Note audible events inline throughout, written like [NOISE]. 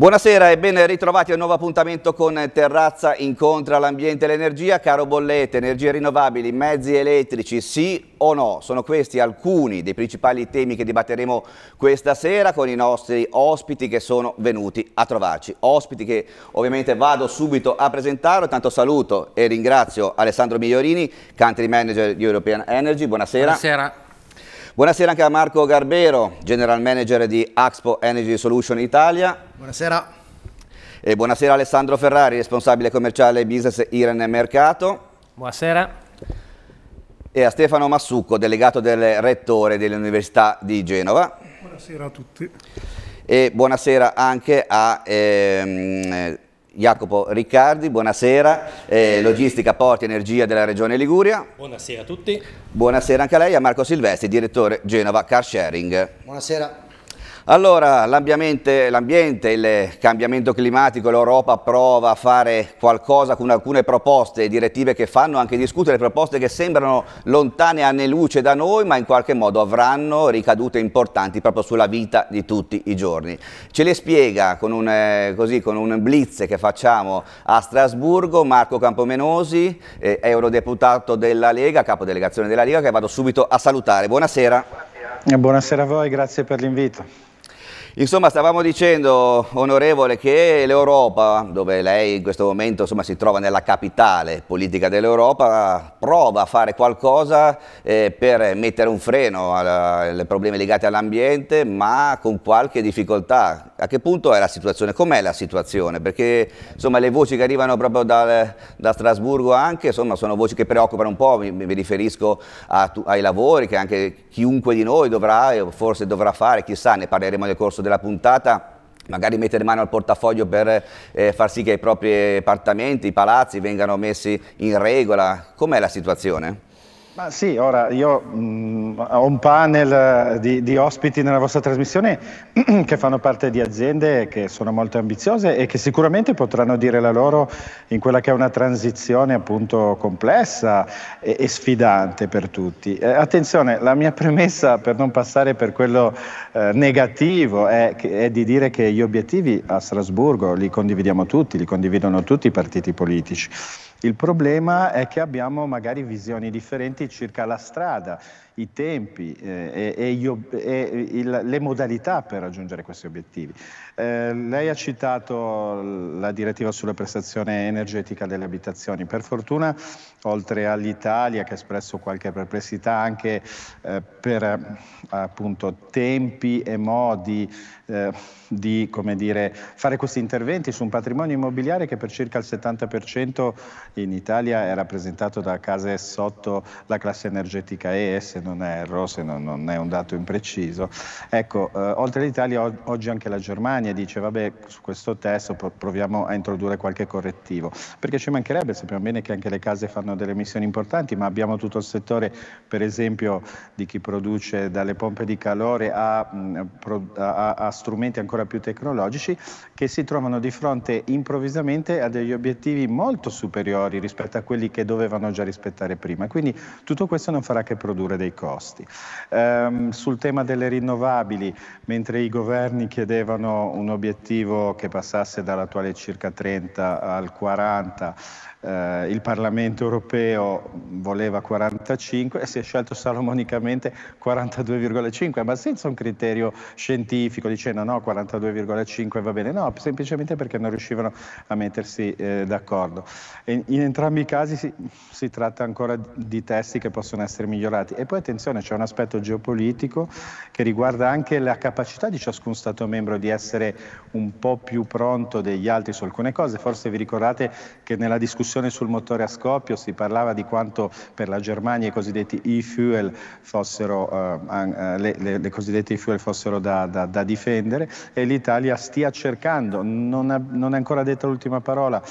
Buonasera e ben ritrovati a un nuovo appuntamento con Terrazza Incontra l'Ambiente e l'Energia. Caro Bollette, energie rinnovabili, mezzi elettrici, sì o no? Sono questi alcuni dei principali temi che dibatteremo questa sera con i nostri ospiti che sono venuti a trovarci. Ospiti che ovviamente vado subito a presentare. Tanto saluto e ringrazio Alessandro Migliorini, Country Manager di European Energy. Buonasera. Buonasera. Buonasera anche a Marco Garbero, General Manager di Axpo Energy Solution Italia. Buonasera. E buonasera Alessandro Ferrari, responsabile commerciale business Irene Mercato. Buonasera. E a Stefano Massucco, delegato del Rettore dell'Università di Genova. Buonasera a tutti. E buonasera anche a... Ehm, Jacopo Riccardi, buonasera, eh, logistica porti energia della regione Liguria. Buonasera a tutti. Buonasera anche a lei, a Marco Silvestri, direttore Genova Car Sharing. Buonasera. Allora, l'ambiente, il cambiamento climatico, l'Europa prova a fare qualcosa con alcune proposte e direttive che fanno anche discutere, proposte che sembrano lontane anni luce da noi, ma in qualche modo avranno ricadute importanti proprio sulla vita di tutti i giorni. Ce le spiega con un, eh, così, con un blitz che facciamo a Strasburgo Marco Campomenosi, eh, eurodeputato della Lega, capo delegazione della Lega, che vado subito a salutare. Buonasera. Buonasera a voi, grazie per l'invito. Insomma, stavamo dicendo, onorevole, che l'Europa, dove lei in questo momento insomma, si trova nella capitale politica dell'Europa, prova a fare qualcosa eh, per mettere un freno ai problemi legati all'ambiente, ma con qualche difficoltà. A che punto è la situazione? Com'è la situazione? Perché insomma, le voci che arrivano proprio dal, da Strasburgo anche insomma, sono voci che preoccupano un po', mi, mi riferisco a, ai lavori che anche chiunque di noi dovrà, forse dovrà fare, chissà, ne parleremo nel corso corso della puntata magari mettere mano al portafoglio per eh, far sì che i propri appartamenti, i palazzi vengano messi in regola. Com'è la situazione? Ma sì, ora io mh, mm, ho un panel eh, di, di, ospiti nella vostra trasmissione [CLEARS THROAT] che fanno parte di aziende che sono molto ambiziose e che sicuramente potranno dire la loro in quella che è una transizione appunto complessa e, e sfidante per tutti. Eh, attenzione, la mia premessa per non passare per quello eh, negativo è, è di dire che gli obiettivi a Strasburgo li condividiamo tutti, li condividono tutti i partiti politici. Il problema è che abbiamo magari visioni differenti circa la strada i tempi eh, e, e, gli, e il, le modalità per raggiungere questi obiettivi. Eh, lei ha citato la direttiva sulla prestazione energetica delle abitazioni. Per fortuna, oltre all'Italia che ha espresso qualche perplessità anche eh, per appunto, tempi e modi eh, di dire, fare questi interventi su un patrimonio immobiliare che per circa il 70% in Italia è rappresentato da case sotto la classe energetica E, ES, non erro, se non, non è un dato impreciso. Ecco, eh, oltre all'Italia oggi anche la Germania dice vabbè su questo testo proviamo a introdurre qualche correttivo, perché ci mancherebbe, sappiamo bene che anche le case fanno delle emissioni importanti, ma abbiamo tutto il settore per esempio di chi produce dalle pompe di calore mm, a, a, a strumenti ancora più tecnologici che si trovano di fronte improvvisamente a degli obiettivi molto superiori rispetto a quelli che dovevano già rispettare prima. Quindi tutto questo non farà che produrre dei costi costi. Um, sul tema delle rinnovabili, mentre i governi chiedevano un obiettivo che passasse dall'attuale circa 30 al 40, eh, il Parlamento europeo voleva 45 e si è scelto salomonicamente 42,5, ma senza un criterio scientifico dicendo no, 42,5 va bene, no, semplicemente perché non riuscivano a mettersi eh, d'accordo. E in entrambi i casi si, si tratta ancora di testi che possono essere migliorati. E poi attenzione, c'è un aspetto geopolitico che riguarda anche la capacità di ciascun Stato membro di essere un po' più pronto degli altri su alcune cose. Forse vi ricordate che nella discussione discussione sul motore a scoppio si parlava di quanto per la Germania i cosiddetti e-fuel fossero, eh, eh le, le, le, cosiddette e-fuel fossero da, da, da, difendere e l'Italia stia cercando, non ha, non è ancora detta l'ultima parola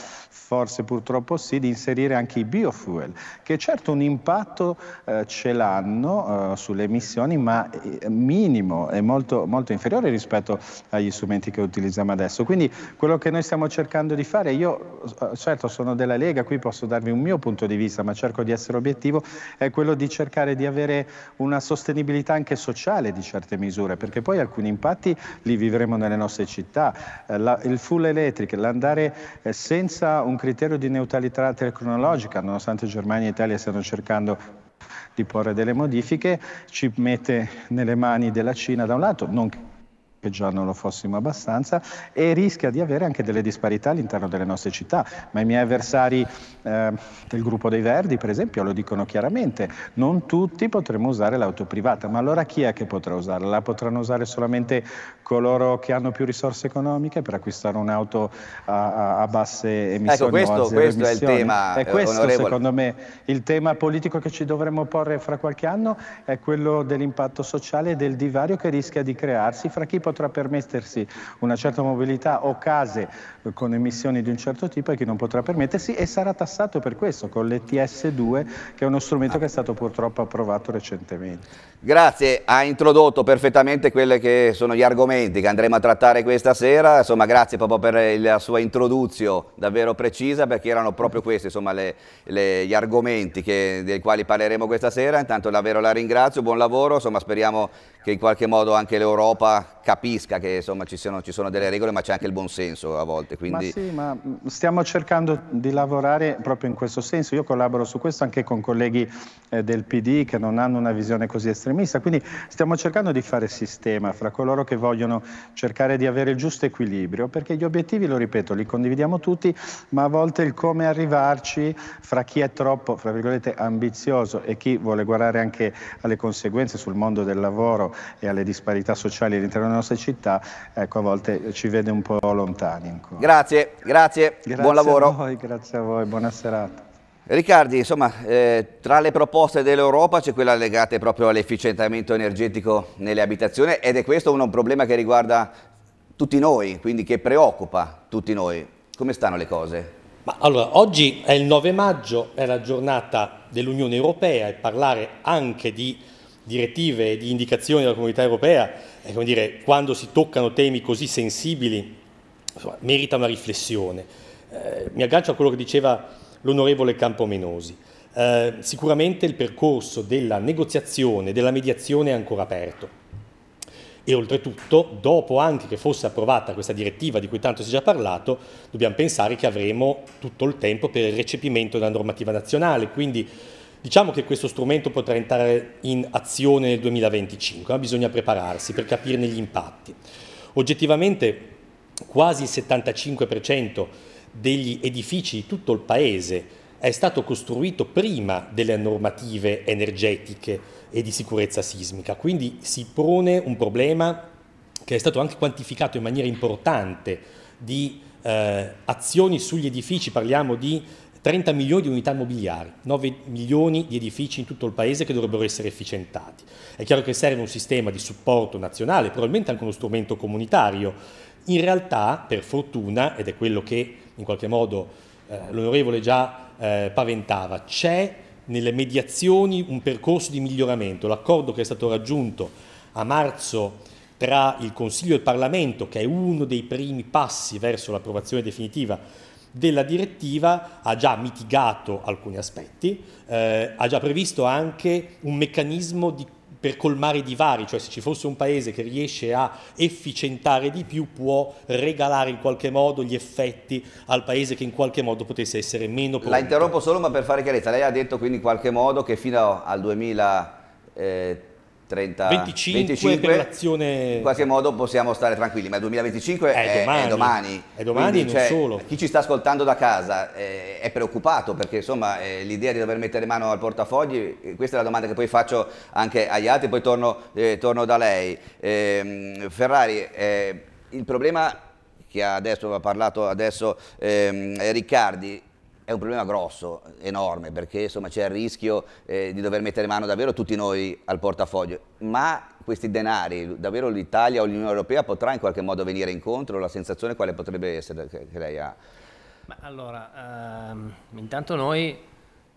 Forse purtroppo sì, di inserire anche i biofuel, che certo un impatto eh, ce l'hanno eh, sulle emissioni, ma eh, minimo e molto, molto inferiore rispetto agli strumenti che utilizziamo adesso. Quindi quello che noi stiamo cercando di fare, io eh, certo sono della Lega, qui posso darvi un mio punto di vista, ma cerco di essere obiettivo, è quello di cercare di avere una sostenibilità anche sociale di certe misure, perché poi alcuni impatti li vivremo nelle nostre città. Eh, la, il full electric, l'andare eh, senza un criterio di neutralità tecnologica, nonostante Germania e Italia stiano cercando di porre delle modifiche, ci mette nelle mani della Cina da un lato, non che già non lo fossimo abbastanza e rischia di avere anche delle disparità all'interno delle nostre città. Ma i miei avversari eh, del gruppo dei Verdi, per esempio, lo dicono chiaramente, non tutti potremmo usare l'auto privata, ma allora chi è che potrà usarla? La potranno usare solamente coloro che hanno più risorse economiche per acquistare un'auto a, a basse ecco, emissioni. Ecco, questo, questo emissioni. è il tema. È questo, eh, onorevole. secondo me, il tema politico che ci dovremmo porre fra qualche anno è quello dell'impatto sociale e del divario che rischia di crearsi fra chi può potrà permettersi una certa mobilità o case con emissioni di un certo tipo e chi non potrà permettersi e sarà tassato per questo con l'ETS2 che è uno strumento che è stato purtroppo approvato recentemente. Grazie, ha introdotto perfettamente quelli che sono gli argomenti che andremo a trattare questa sera, insomma grazie proprio per la sua introduzione davvero precisa perché erano proprio questi insomma, le, le, gli argomenti che, dei quali parleremo questa sera, intanto davvero la ringrazio, buon lavoro, insomma speriamo che in qualche modo anche l'Europa capisca che insomma, ci, sono, ci, sono, delle regole ma c'è anche il buon senso a volte. Quindi... Ma sì, ma stiamo cercando di lavorare proprio in questo senso, io collaboro su questo anche con colleghi eh, del PD che non hanno una visione così estrema estremista. Quindi stiamo cercando di fare sistema fra coloro che vogliono cercare di avere il giusto equilibrio, perché gli obiettivi, lo ripeto, li condividiamo tutti, ma a volte il come arrivarci fra chi è troppo, fra virgolette, ambizioso e chi vuole guardare anche alle conseguenze sul mondo del lavoro e alle disparità sociali all'interno delle nostre città, ecco, a volte ci vede un po' lontani. Ancora. Grazie, grazie, grazie buon lavoro. A voi, grazie a voi, buona serata. Riccardi, insomma, eh, tra le proposte dell'Europa c'è quella legata proprio all'efficientamento energetico nelle abitazioni ed è questo un, problema che riguarda tutti noi, quindi che preoccupa tutti noi. Come stanno le cose? Ma allora, oggi è il 9 maggio, è la giornata dell'Unione Europea e parlare anche di direttive e di indicazioni della comunità europea, è come dire, quando si toccano temi così sensibili, insomma, merita una riflessione. Eh, mi aggancio a quello che diceva l'onorevole Campomenosi. Eh, sicuramente il percorso della negoziazione, della mediazione è ancora aperto e oltretutto, dopo anche che fosse approvata questa direttiva di cui tanto si è già parlato, dobbiamo pensare che avremo tutto il tempo per il recepimento della normativa nazionale, quindi diciamo che questo strumento potrà entrare in azione nel 2025, ma bisogna prepararsi per capirne gli impatti. Oggettivamente quasi il 75% degli edifici di tutto il paese è stato costruito prima delle normative energetiche e di sicurezza sismica, quindi si pone un problema che è stato anche quantificato in maniera importante di eh, azioni sugli edifici, parliamo di 30 milioni di unità immobiliari, 9 milioni di edifici in tutto il paese che dovrebbero essere efficientati. È chiaro che serve un sistema di supporto nazionale, probabilmente anche uno strumento comunitario. In realtà, per fortuna, ed è quello che in qualche modo eh, l'onorevole già eh, paventava, c'è nelle mediazioni un percorso di miglioramento. L'accordo che è stato raggiunto a marzo tra il Consiglio e il Parlamento, che è uno dei primi passi verso l'approvazione definitiva della direttiva, ha già mitigato alcuni aspetti, eh, ha già previsto anche un meccanismo di per colmare i divari, cioè se ci fosse un paese che riesce a efficientare di più può regalare in qualche modo gli effetti al paese che in qualche modo potesse essere meno povero. La interrompo solo ma per fare chiarezza, lei ha detto quindi in qualche modo che fino al 2000... 30, 25, 25 per l'azione... In qualche modo possiamo stare tranquilli, ma il 2025 è, è domani. È domani, è domani Quindi, non cioè, solo. Chi ci sta ascoltando da casa è, eh, è preoccupato perché insomma eh, l'idea di dover mettere mano al portafogli, eh, questa è la domanda che poi faccio anche agli altri, poi torno, eh, torno da lei. Eh, Ferrari, eh, il problema che ha adesso ha parlato adesso ehm, Riccardi è un problema grosso, enorme, perché insomma, c'è il rischio eh, di dover mettere mano davvero tutti noi al portafoglio, ma questi denari, davvero l'Italia o l'Unione Europea potrà in qualche modo venire incontro? La sensazione quale potrebbe essere che, che lei ha? Ma allora, ehm, intanto noi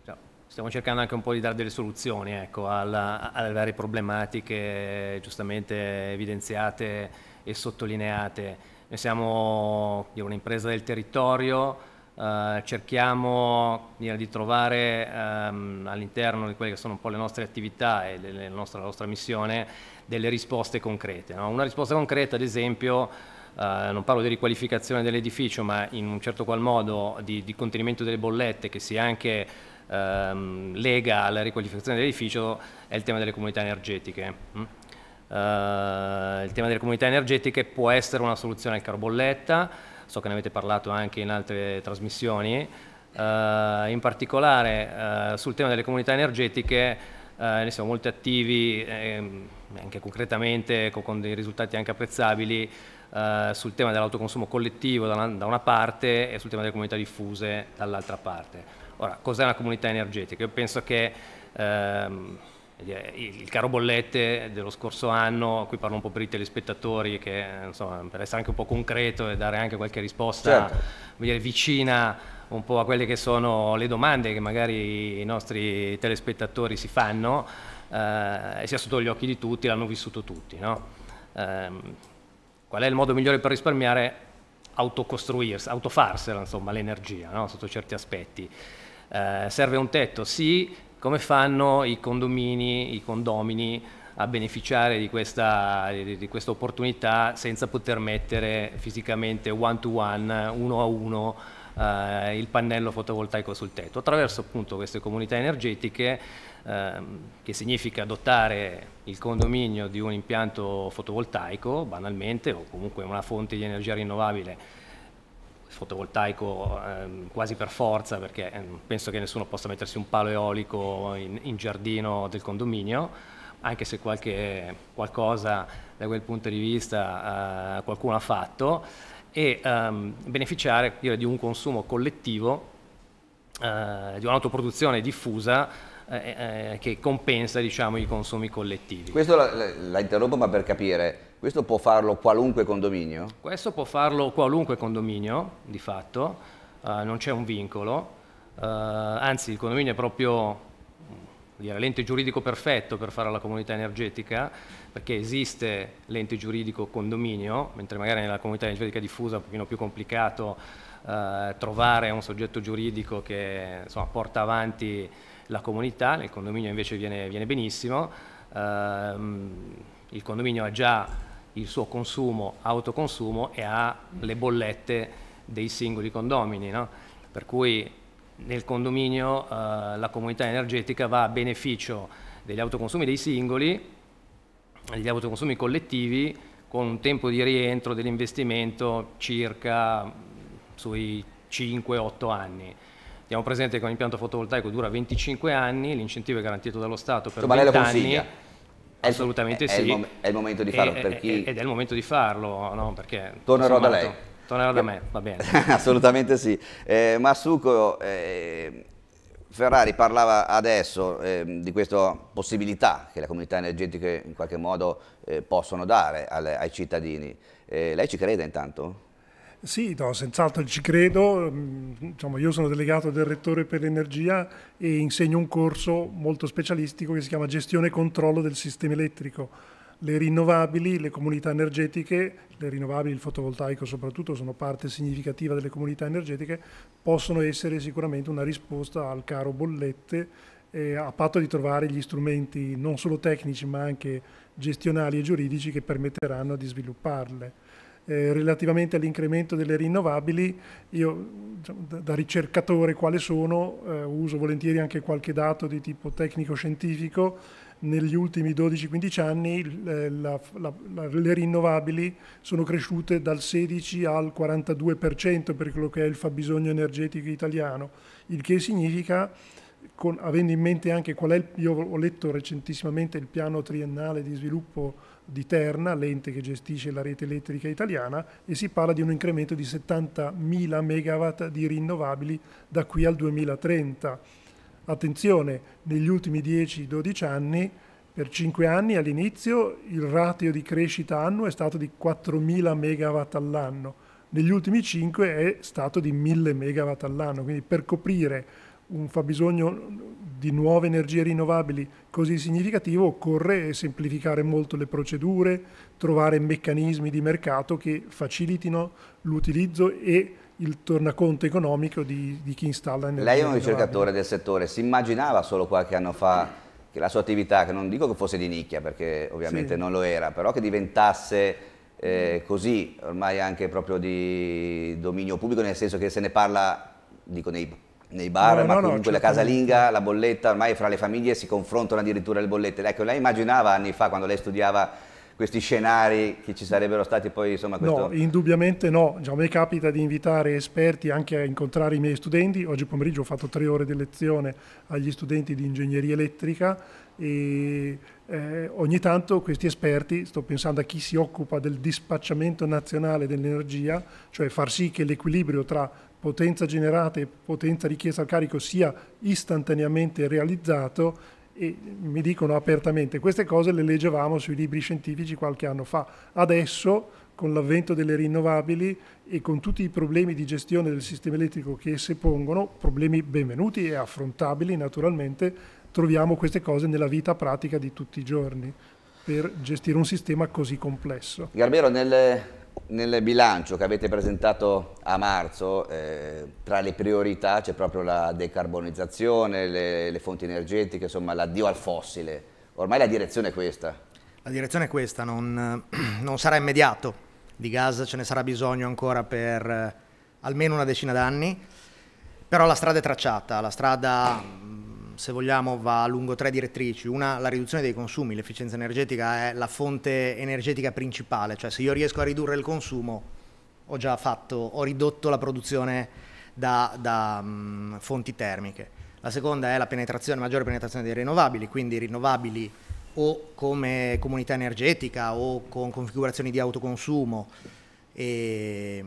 cioè, stiamo cercando anche un po' di dare delle soluzioni ecco, alla, alle varie problematiche giustamente evidenziate e sottolineate. Noi siamo un'impresa del territorio, eh, cerchiamo dire, eh, di trovare ehm, all'interno di quelle che sono un po' le nostre attività e le, le nostre, la nostra missione delle risposte concrete. No? Una risposta concreta, ad esempio, Uh, non parlo di riqualificazione dell'edificio, ma in un certo qual modo di, di contenimento delle bollette che si anche um, lega alla riqualificazione dell'edificio, è il tema delle comunità energetiche. Mm? Uh, il tema delle comunità energetiche può essere una soluzione al carbolletta, so che ne avete parlato anche in altre trasmissioni, Uh, in particolare uh, sul tema delle comunità energetiche uh, eh, noi siamo molto attivi ehm, anche concretamente con, con, dei risultati anche apprezzabili sul tema dell'autoconsumo collettivo da una, da una, parte e sul tema delle comunità diffuse dall'altra parte. Ora, cos'è una comunità energetica? Io penso che ehm, il caro bollette dello scorso anno, qui parlo un po' per i telespettatori, che insomma, per essere anche un po' concreto e dare anche qualche risposta certo. dire, vicina un po' a quelle che sono le domande che magari i nostri telespettatori si fanno, eh, sia sotto gli occhi di tutti, l'hanno vissuto tutti. No? Eh, qual è il modo migliore per risparmiare? Autocostruirsi, autofarsela insomma l'energia no? sotto certi aspetti. Eh, serve un tetto? Sì come fanno i condomini, i condomini a beneficiare di questa, di questa, opportunità senza poter mettere fisicamente one to one, uno a uno, eh, il pannello fotovoltaico sul tetto, attraverso appunto queste comunità energetiche eh, che significa dotare il condominio di un impianto fotovoltaico banalmente o comunque una fonte di energia rinnovabile fotovoltaico ehm, quasi per forza perché ehm, penso che nessuno possa mettersi un palo eolico in, in giardino del condominio anche se qualche, qualcosa da quel punto di vista eh, qualcuno ha fatto e ehm, beneficiare dire, di un consumo collettivo eh, di un'autoproduzione diffusa eh, eh, che compensa diciamo, i consumi collettivi. Questo la, la, la interrompo ma per capire questo può farlo qualunque condominio? Questo può farlo qualunque condominio, di fatto, uh, non c'è un vincolo, uh, anzi il condominio è proprio l'ente giuridico perfetto per fare la comunità energetica, perché esiste l'ente giuridico condominio, mentre magari nella comunità energetica diffusa è un pochino più complicato uh, trovare un soggetto giuridico che insomma, porta avanti la comunità, nel condominio invece viene, viene benissimo. Ehm, il condominio ha già il suo consumo, autoconsumo e ha le bollette dei singoli condomini. No? Per cui nel condominio eh, la comunità energetica va a beneficio degli autoconsumi dei singoli, degli autoconsumi collettivi, con un tempo di rientro dell'investimento circa sui 5-8 anni. Abbiamo presente che un impianto fotovoltaico dura 25 anni, l'incentivo è garantito dallo Stato per Insomma, 20 anni assolutamente è, sì. È il, mom- è il, momento di farlo. E, per chi... Ed è il momento di farlo, no? Perché, tornerò da lei. Tornerò da me, va bene. [LAUGHS] assolutamente sì. Eh, Massuco, eh, Ferrari parlava adesso eh, di questa possibilità che le comunità energetiche in qualche modo eh, possono dare alle, ai cittadini. Eh, lei ci crede intanto? Sì, no, senz'altro ci credo. Diciamo, io sono delegato del Rettore per l'Energia e insegno un corso molto specialistico che si chiama Gestione e controllo del sistema elettrico. Le rinnovabili, le comunità energetiche, le rinnovabili, il fotovoltaico soprattutto, sono parte significativa delle comunità energetiche, possono essere sicuramente una risposta al caro bollette, eh, a patto di trovare gli strumenti non solo tecnici ma anche gestionali e giuridici che permetteranno di svilupparle eh, relativamente all'incremento delle rinnovabili, io da ricercatore quale sono eh, uso volentieri anche qualche dato di tipo tecnico-scientifico, negli ultimi 12-15 anni eh, la, la, la, le rinnovabili sono cresciute dal 16 al 42% per quello che è il fabbisogno energetico italiano, il che significa con, avendo in mente anche qual è il, io ho letto recentissimamente il piano triennale di sviluppo di Terna, l'ente che gestisce la rete elettrica italiana, e si parla di un incremento di 70.000 megawatt di rinnovabili da qui al 2030. Attenzione, negli ultimi 10-12 anni, per 5 anni all'inizio, il ratio di crescita annuo è stato di 4.000 megawatt all'anno, negli ultimi 5 è stato di 1.000 megawatt all'anno, quindi per coprire un fabbisogno di nuove energie rinnovabili così significativo, occorre semplificare molto le procedure, trovare meccanismi di mercato che facilitino l'utilizzo e il tornaconto economico di, di chi installa energia. Lei è un ricercatore del settore, si immaginava solo qualche anno fa che la sua attività, che non dico che fosse di nicchia perché ovviamente sì. non lo era, però che diventasse eh, così ormai anche proprio di dominio pubblico, nel senso che se ne parla, dico nei nei bar, no, ma no, comunque no, la casalinga, la bolletta, ormai fra le famiglie si confrontano addirittura le bollette. Ecco, lei immaginava anni fa, quando lei studiava questi scenari che ci sarebbero stati poi insomma questo... No, indubbiamente no, a me capita di invitare esperti anche a incontrare i miei studenti, oggi pomeriggio ho fatto tre ore di lezione agli studenti di ingegneria elettrica e eh, ogni tanto questi esperti, sto pensando a chi si occupa del dispacciamento nazionale dell'energia, cioè far sì che l'equilibrio tra potenza generata e potenza richiesta al carico sia istantaneamente realizzato e mi dicono apertamente queste cose le leggevamo sui libri scientifici qualche anno fa. Adesso con l'avvento delle rinnovabili e con tutti i problemi di gestione del sistema elettrico che esse pongono, problemi benvenuti e affrontabili naturalmente, troviamo queste cose nella vita pratica di tutti i giorni per gestire un sistema così complesso. Garbero, nel nel bilancio che avete presentato a marzo, eh, tra le priorità c'è proprio la decarbonizzazione, le, le fonti energetiche, insomma l'addio al fossile. Ormai la direzione è questa. La direzione è questa, non, [CLEARS THROAT] non sarà immediato. Di gas ce ne sarà bisogno ancora per eh, almeno una decina d'anni, però la strada è tracciata, la strada se vogliamo, va lungo tre direttrici. Una, la riduzione dei consumi, l'efficienza energetica è la fonte energetica principale, cioè se io riesco a ridurre il consumo ho già fatto, ho ridotto la produzione da, da um, fonti termiche. La seconda è la penetrazione, maggiore penetrazione dei rinnovabili, quindi rinnovabili o come comunità energetica o con configurazioni di autoconsumo e,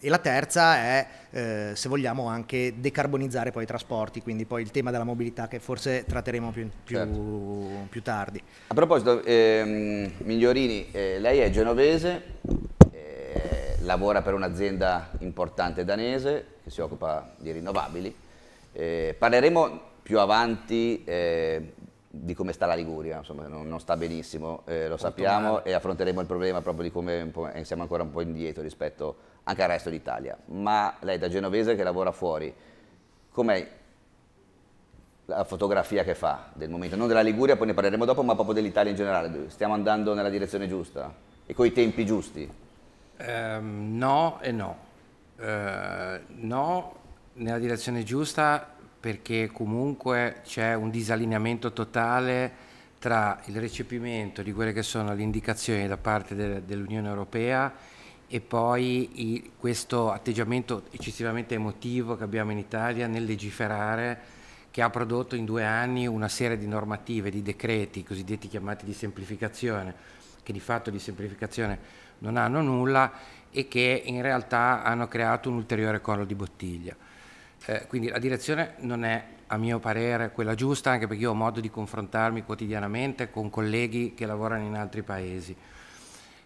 e, la terza è, eh, se vogliamo, anche decarbonizzare poi i trasporti, quindi poi il tema della mobilità che forse tratteremo più, più, certo. più tardi. A proposito, ehm, Migliorini, eh, lei è genovese, eh, lavora per un'azienda importante danese che si occupa di rinnovabili. Eh, parleremo più avanti eh, di come sta la Liguria, insomma, non, non sta benissimo, eh, lo sappiamo male. e affronteremo il problema proprio di come eh, siamo ancora un po' indietro rispetto anche al resto d'Italia. Ma lei da genovese che lavora fuori, com'è la fotografia che fa del momento? Non della Liguria, poi ne parleremo dopo, ma proprio dell'Italia in generale. Stiamo andando nella direzione giusta e coi tempi giusti? Um, no e no. Uh, no, nella direzione giusta perché comunque c'è un disallineamento totale tra il recepimento di quelle che sono le indicazioni da parte de dell'Unione Europea e poi i, questo atteggiamento eccessivamente emotivo che abbiamo in Italia nel legiferare che ha prodotto in due anni una serie di normative, di decreti, cosiddetti chiamati di semplificazione, che di fatto di semplificazione non hanno nulla e che in realtà hanno creato un ulteriore collo di bottiglia. Eh, quindi la direzione non è, a mio parere, quella giusta, anche perché io ho modo di confrontarmi quotidianamente con colleghi che lavorano in altri paesi.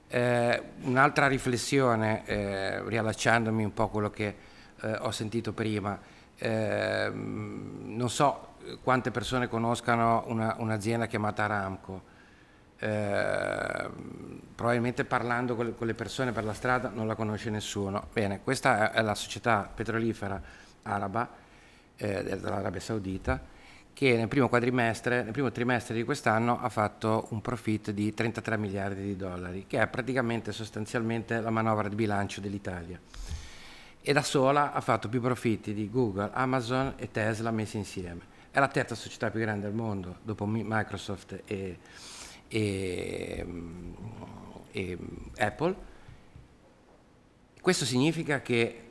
Eh, un'altra riflessione, eh, riallacciandomi un po' a quello che eh, ho sentito prima, ehm, non so eh, quante persone conoscano una, un'azienda chiamata Aramco. Eh, probabilmente parlando con le persone per la strada non la conosce nessuno. Bene, questa è la società petrolifera araba, eh, dell'Arabia Saudita, che nel primo, quadrimestre, nel primo trimestre di quest'anno ha fatto un profit di 33 miliardi di dollari, che è praticamente sostanzialmente la manovra di bilancio dell'Italia. E da sola ha fatto più profitti di Google, Amazon e Tesla messi insieme. È la terza società più grande al mondo, dopo Microsoft e, e, mm, e Apple. Questo significa che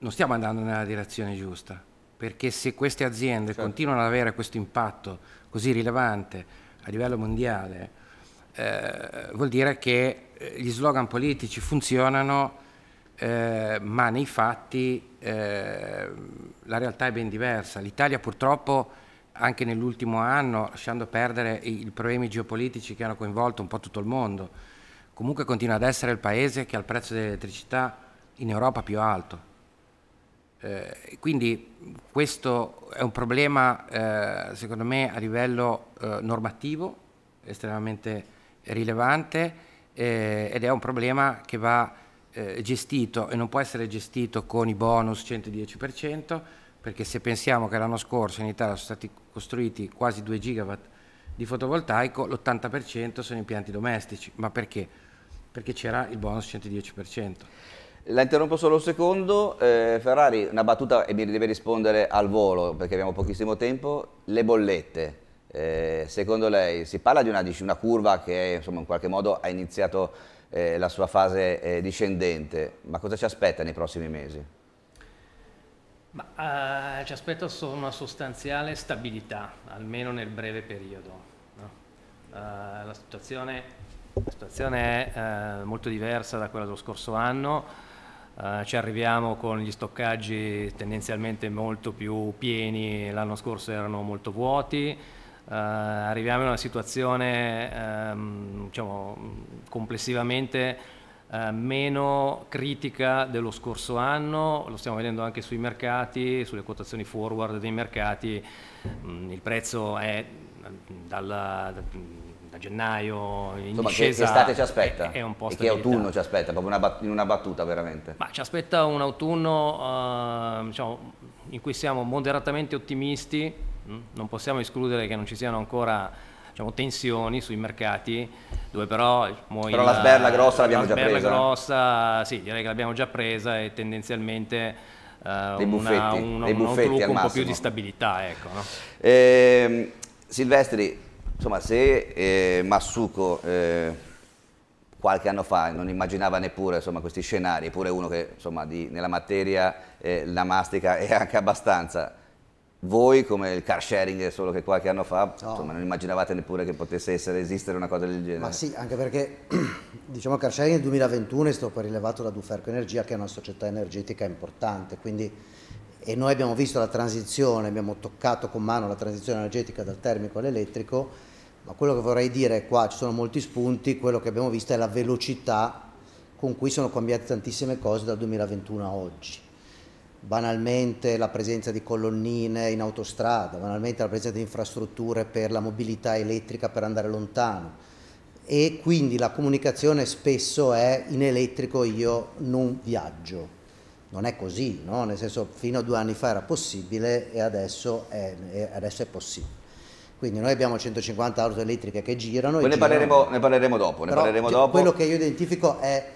non stiamo andando nella direzione giusta, perché se queste aziende certo. continuano ad avere questo impatto così rilevante a livello mondiale, eh, vuol dire che eh, gli slogan politici funzionano, eh, ma nei fatti eh, la realtà è ben diversa. L'Italia purtroppo anche nell'ultimo anno, lasciando perdere i, i problemi geopolitici che hanno coinvolto un po' tutto il mondo, comunque continua ad essere il paese che ha il prezzo dell'elettricità in Europa più alto eh, quindi questo è un problema, eh, secondo me, a livello eh, normativo estremamente rilevante eh, ed è un problema che va eh, gestito e non può essere gestito con i bonus 110%, perché se pensiamo che l'anno scorso in Italia sono stati costruiti quasi 2 gigawatt di fotovoltaico, l'80% sono impianti domestici. Ma perché? Perché c'era il bonus 110%. La interrompo solo un secondo, eh, Ferrari, una battuta e mi deve rispondere al volo perché abbiamo pochissimo tempo, le bollette. Eh, secondo lei si parla di una, di una curva che insomma, in qualche modo ha iniziato eh, la sua fase eh, discendente, ma cosa ci aspetta nei prossimi mesi? Ma, eh, ci aspetta una sostanziale stabilità, almeno nel breve periodo. No? Eh, la situazione, la situazione è eh, molto diversa da quella dello scorso anno eh, ci arriviamo con gli stoccaggi tendenzialmente molto più pieni, l'anno scorso erano molto vuoti, eh, arriviamo in una situazione ehm, diciamo, complessivamente eh, meno critica dello scorso anno, lo stiamo vedendo anche sui mercati, sulle quotazioni forward dei mercati, mh, mm, il prezzo è dalla, da, a gennaio, in Insomma, discesa. Che estate ci aspetta? È, è un po' e che autunno ci aspetta, proprio una in una battuta veramente? Ma ci aspetta un autunno uh, diciamo, in cui siamo moderatamente ottimisti, mm? non possiamo escludere che non ci siano ancora diciamo, tensioni sui mercati, dove però... Però la sberla grossa l'abbiamo la già presa. La sberla grossa, sì, direi che l'abbiamo già presa e tendenzialmente... Uh, dei buffetti, una, una, dei buffetti un, un po' più di stabilità ecco, no? eh, Silvestri insomma, se eh, Massuco eh, qualche anno fa non immaginava neppure insomma, questi scenari, eppure uno che insomma, di, nella materia eh, la mastica è anche abbastanza, voi come il car sharing solo che qualche anno fa no. insomma, non immaginavate neppure che potesse essere, esistere una cosa del genere ma sì anche perché [CLEARS THROAT] diciamo car sharing nel 2021 è stato poi rilevato da Duferco Energia che è una società energetica importante quindi, e noi abbiamo visto la transizione abbiamo toccato con mano la transizione energetica dal termico all'elettrico ma quello che vorrei dire qua, ci sono molti spunti, quello che abbiamo visto è la velocità con cui sono cambiate tantissime cose dal 2021 a oggi. Banalmente la presenza di colonnine in autostrada, banalmente la presenza di infrastrutture per la mobilità elettrica per andare lontano e quindi la comunicazione spesso è in elettrico io non viaggio. Non è così, no? nel senso fino a due anni fa era possibile e adesso è, adesso è possibile. Quindi noi abbiamo 150 auto elettriche che girano. Ne, girano. Parleremo, ne, parleremo, dopo, ne parleremo cioè, dopo. Quello che io identifico è,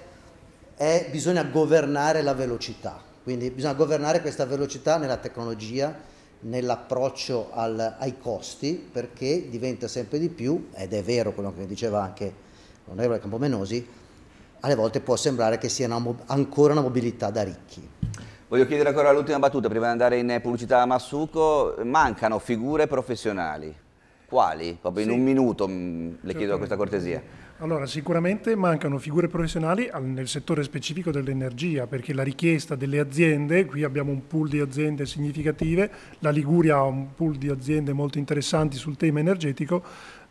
che bisogna governare la velocità. Quindi bisogna governare questa velocità nella tecnologia, nell'approccio ai costi, perché diventa sempre di più, ed è vero quello che diceva anche l'onorevole Campomenosi, alle volte può sembrare che sia una, ancora una mobilità da ricchi. Voglio chiedere ancora l'ultima battuta prima di andare in pubblicità a Massuco, mancano figure professionali. Quali? Proprio sì. in un minuto mm, le certo. chiedo questa cortesia. Allora, sicuramente mancano figure professionali nel settore specifico dell'energia, perché la richiesta delle aziende, qui abbiamo un pool di aziende significative, la Liguria ha un pool di aziende molto interessanti sul tema energetico,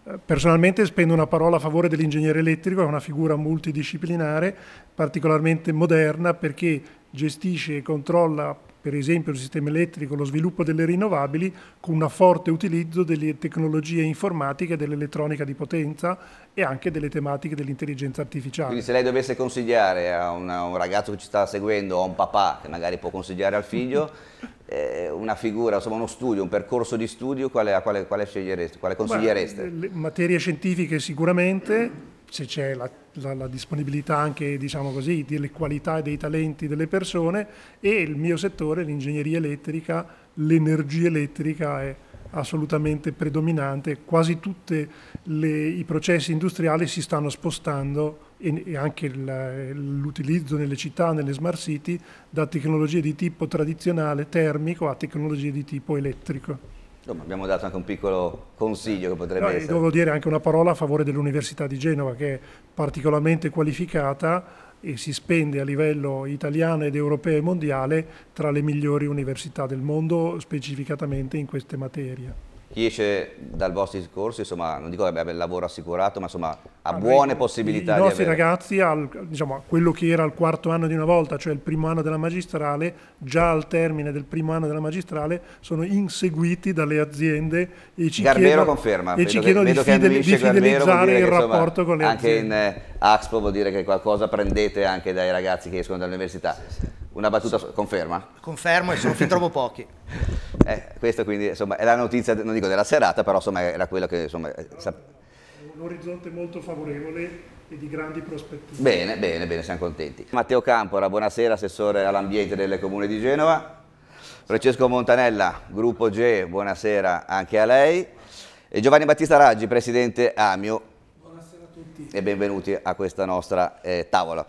eh, Personalmente spendo una parola a favore dell'ingegnere elettrico, è una figura multidisciplinare particolarmente moderna perché gestisce e controlla per esempio il sistema elettrico, lo sviluppo delle rinnovabili, con un forte utilizzo delle tecnologie informatiche, dell'elettronica di potenza e anche delle tematiche dell'intelligenza artificiale. Quindi se lei dovesse consigliare a una, un ragazzo che ci sta seguendo o a un papà che magari può consigliare al figlio, [LAUGHS] eh, una figura, insomma uno studio, un percorso di studio, quale, quale, quale scegliereste, quale consigliereste? Beh, materie scientifiche sicuramente, se c'è la, la, la, disponibilità anche diciamo così, delle qualità e dei talenti delle persone e il mio settore, l'ingegneria elettrica, l'energia elettrica è assolutamente predominante, quasi tutti i processi industriali si stanno spostando e, e anche l'utilizzo nelle città, nelle smart city, da tecnologie di tipo tradizionale termico a tecnologie di tipo elettrico. Insomma, abbiamo dato anche un piccolo consiglio che potrebbe no, essere. Devo dire anche una parola a favore dell'Università di Genova che è particolarmente qualificata e si spende a livello italiano ed europeo e mondiale tra le migliori università del mondo specificatamente in queste materie chi esce dal vostro discorso, insomma, non dico che abbia il lavoro assicurato, ma insomma, ha buone possibilità. I nostri ragazzi, al, diciamo, a quello che era il quarto anno di una volta, cioè il primo anno della magistrale, già al termine del primo anno della magistrale, sono inseguiti dalle aziende e ci Garbero chiedono, conferma, e ci chiedono che, di, fidel, di fidelizzare il che, rapporto insomma, con le anche aziende. Anche in eh, Axpo vuol dire che qualcosa prendete anche dai ragazzi che escono dall'università. Sì, sì. Una battuta sì. conferma? Confermo e sono fin troppo pochi. [LAUGHS] Eh, questa quindi insomma, è la notizia, non dico della serata, però insomma, era quello che... Insomma, eh, sap- un orizzonte molto favorevole e di grandi prospettive. Bene, bene, bene, siamo contenti. Matteo Campora, buonasera, assessore all'ambiente del Comune di Genova. Francesco Montanella, gruppo G, buonasera anche a lei. E Giovanni Battista Raggi, presidente Amio, tutti e benvenuti a questa nostra eh, tavola.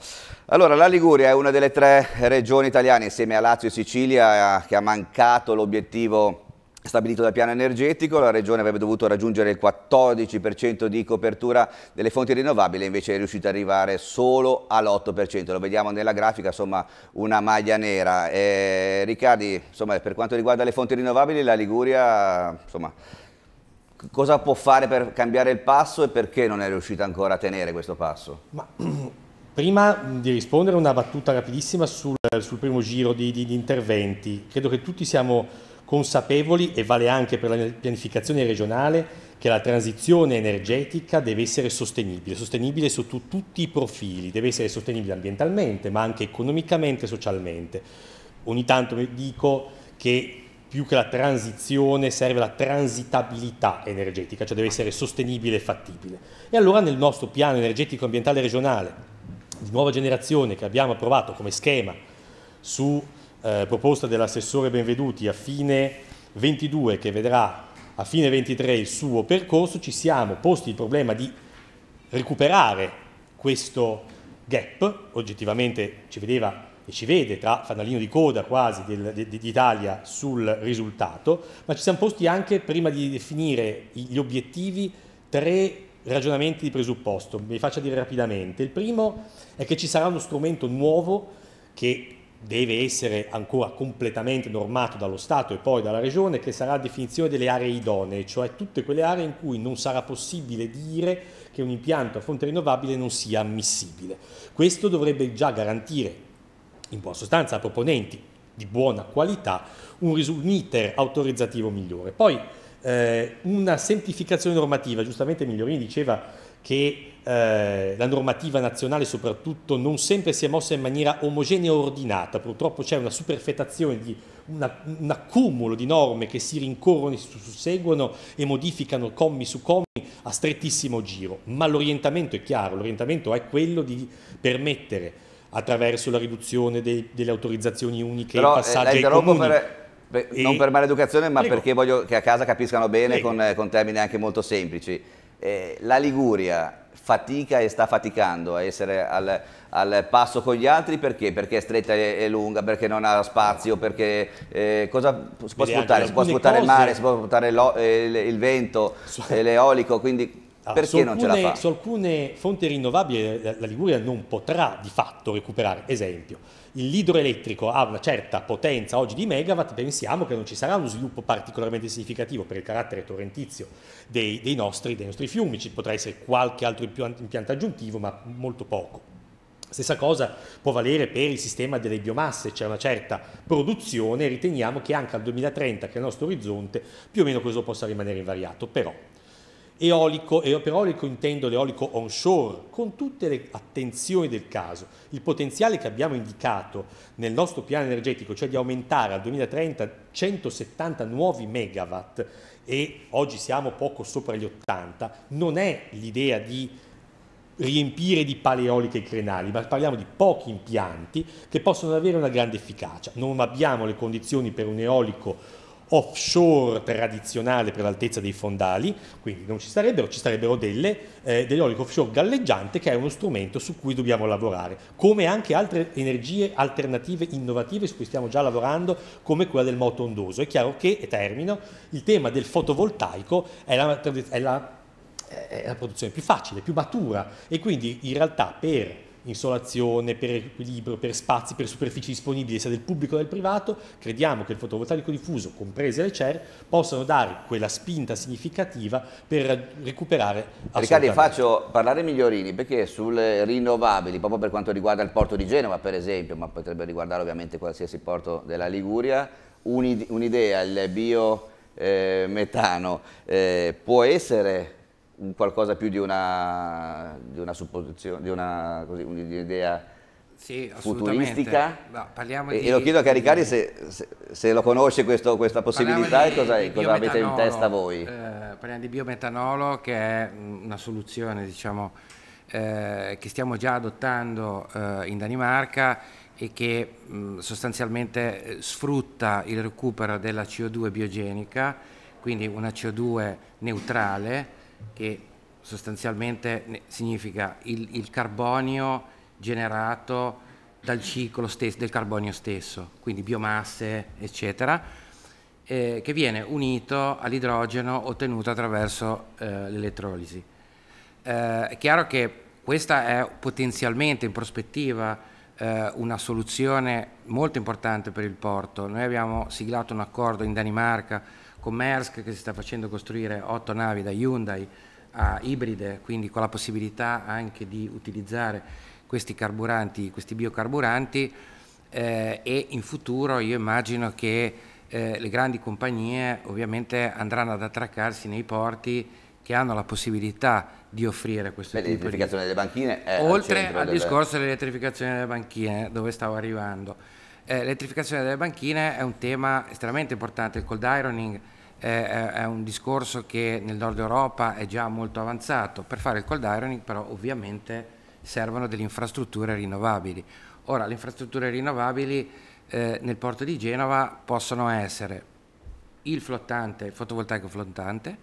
Allora, la Liguria è una delle tre regioni italiane, insieme a Lazio e Sicilia, che ha mancato l'obiettivo stabilito dal piano energetico, la regione avrebbe dovuto raggiungere il 14% di copertura delle fonti rinnovabili, invece è riuscita ad arrivare solo all'8%, lo vediamo nella grafica, insomma una maglia nera. Eh, Riccardi, insomma, per quanto riguarda le fonti rinnovabili, la Liguria insomma, cosa può fare per cambiare il passo e perché non è riuscita ancora a tenere questo passo? Ma, [CLEARS THROAT] prima di rispondere una battuta rapidissima sul, sul primo giro di, di, di interventi, credo che tutti siamo consapevoli e vale anche per la pianificazione regionale che la transizione energetica deve essere sostenibile, sostenibile sotto tutti i profili, deve essere sostenibile ambientalmente ma anche economicamente e socialmente. Ogni tanto dico che più che la transizione serve la transitabilità energetica, cioè deve essere sostenibile e fattibile. E allora nel nostro piano energetico ambientale regionale di nuova generazione che abbiamo approvato come schema su eh, proposta dell'assessore Benveduti a fine 22 che vedrà a fine 23 il suo percorso, ci siamo posti il problema di recuperare questo gap, oggettivamente ci vedeva e ci vede tra fanalino di coda quasi d'Italia sul risultato, ma ci siamo posti anche prima di definire gli obiettivi tre ragionamenti di presupposto, vi faccio dire rapidamente. Il primo è che ci sarà uno strumento nuovo che deve essere ancora completamente normato dallo Stato e poi dalla Regione, che sarà la definizione delle aree idonee, cioè tutte quelle aree in cui non sarà possibile dire che un impianto a fonte rinnovabile non sia ammissibile. Questo dovrebbe già garantire in buona sostanza a proponenti di buona qualità un, un iter autorizzativo migliore. Poi eh, una semplificazione normativa, giustamente Migliorini diceva che eh, la normativa nazionale soprattutto non sempre si è mossa in maniera omogenea e ordinata, purtroppo c'è una superfettazione di una, un accumulo di norme che si rincorrono e si susseguono e modificano commi su commi a strettissimo giro, ma l'orientamento è chiaro, l'orientamento è quello di permettere attraverso la riduzione dei, delle autorizzazioni uniche Però, e eh, passaggi eh, ai comuni. Per... Beh, Non per maleducazione, ma Prego. perché voglio che a casa capiscano bene con, eh, con, termini anche molto semplici. Eh, la Liguria fatica e sta faticando a essere al, al, passo con gli altri perché? Perché è stretta e, lunga, perché non ha spazio, perché eh, cosa si può sfruttare? Si può sfruttare cose. il mare, si può sfruttare il, eh, il, il vento, so. l'eolico, quindi allora, ah, Perché non ce la fa? Su alcune fonti rinnovabili eh, la, la Liguria non potrà di fatto recuperare. Esempio, l'idroelettrico ha una certa potenza oggi di megawatt, pensiamo che non ci sarà uno sviluppo particolarmente significativo per il carattere torrentizio dei, dei, nostri, dei nostri, fiumi, ci potrà essere qualche altro impianto aggiuntivo, ma molto poco. Stessa cosa può valere per il sistema delle biomasse, c'è una certa produzione, riteniamo che anche al 2030, che è il nostro orizzonte, più o meno questo possa rimanere invariato, però eolico, e per eolico intendo l'eolico onshore, con tutte le attenzioni del caso. Il potenziale che abbiamo indicato nel nostro piano energetico, cioè di aumentare al 2030 170 nuovi megawatt, e oggi siamo poco sopra gli 80, non è l'idea di riempire di paleoliche i crenali, ma parliamo di pochi impianti che possono avere una grande efficacia. Non abbiamo le condizioni per un eolico offshore tradizionale per l'altezza dei fondali, quindi non ci sarebbero, ci sarebbero delle, eh, dell'olio offshore galleggiante che è uno strumento su cui dobbiamo lavorare, come anche altre energie alternative innovative su cui stiamo già lavorando, come quella del moto ondoso. È chiaro che, e termino, il tema del fotovoltaico è la, è la, è la produzione più facile, più matura e quindi in realtà per insolazione, per equilibrio, per spazi, per superfici disponibili sia del pubblico che del privato, crediamo che il fotovoltaico diffuso, comprese le CER, possano dare quella spinta significativa per recuperare Riccardi, faccio parlare Migliorini perché sulle rinnovabili, proprio per quanto riguarda il porto di Genova per esempio, ma potrebbe riguardare ovviamente qualsiasi porto della Liguria, un'idea, il biometano eh, eh, può essere qualcosa più di una, di una supposizione, di una, così, un'idea sì, futuristica. No, e, di, e, lo chiedo a Caricari se, se, se lo conosce questo, questa possibilità e cosa, cosa, avete in testa voi. Eh, parliamo di biometanolo che è una soluzione diciamo, eh, che stiamo già adottando eh, in Danimarca e che mh, mm, sostanzialmente eh, sfrutta il recupero della CO2 biogenica, quindi una CO2 neutrale che sostanzialmente significa il, il carbonio generato dal ciclo stesso, del carbonio stesso, quindi biomasse, eccetera, eh, che viene unito all'idrogeno ottenuto attraverso eh, l'elettrolisi. Eh, è chiaro che questa è potenzialmente in prospettiva eh, una soluzione molto importante per il porto. Noi abbiamo siglato un accordo in Danimarca con Maersk che si sta facendo costruire otto navi da Hyundai a ibride, quindi con la possibilità anche di utilizzare questi carburanti, questi biocarburanti eh, e in futuro io immagino che eh, le grandi compagnie ovviamente andranno ad attraccarsi nei porti che hanno la possibilità di offrire questo Beh, tipo l'elettrificazione di... delle banchine è oltre al, al delle... discorso dell'elettrificazione delle banchine dove stavo arrivando eh, l'elettrificazione delle banchine è un tema estremamente importante il cold ironing è un discorso che nel nord Europa è già molto avanzato. Per fare il cold ironing però ovviamente servono delle infrastrutture rinnovabili. Ora le infrastrutture rinnovabili eh, nel porto di Genova possono essere il flottante, il fotovoltaico flottante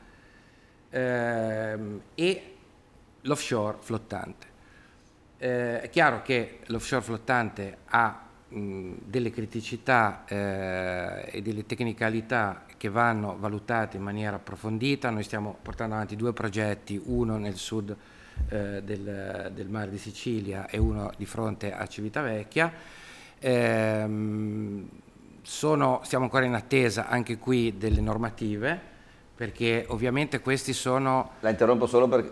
ehm, e l'offshore flottante. Eh, è chiaro che l'offshore flottante ha mh, delle criticità eh, e delle tecnicalità che vanno valutate in maniera approfondita. Noi stiamo portando avanti due progetti, uno nel sud eh, del, del, mare di Sicilia e uno di fronte a Civitavecchia. Eh, sono, siamo ancora in attesa anche qui delle normative perché ovviamente questi sono... La interrompo solo perché...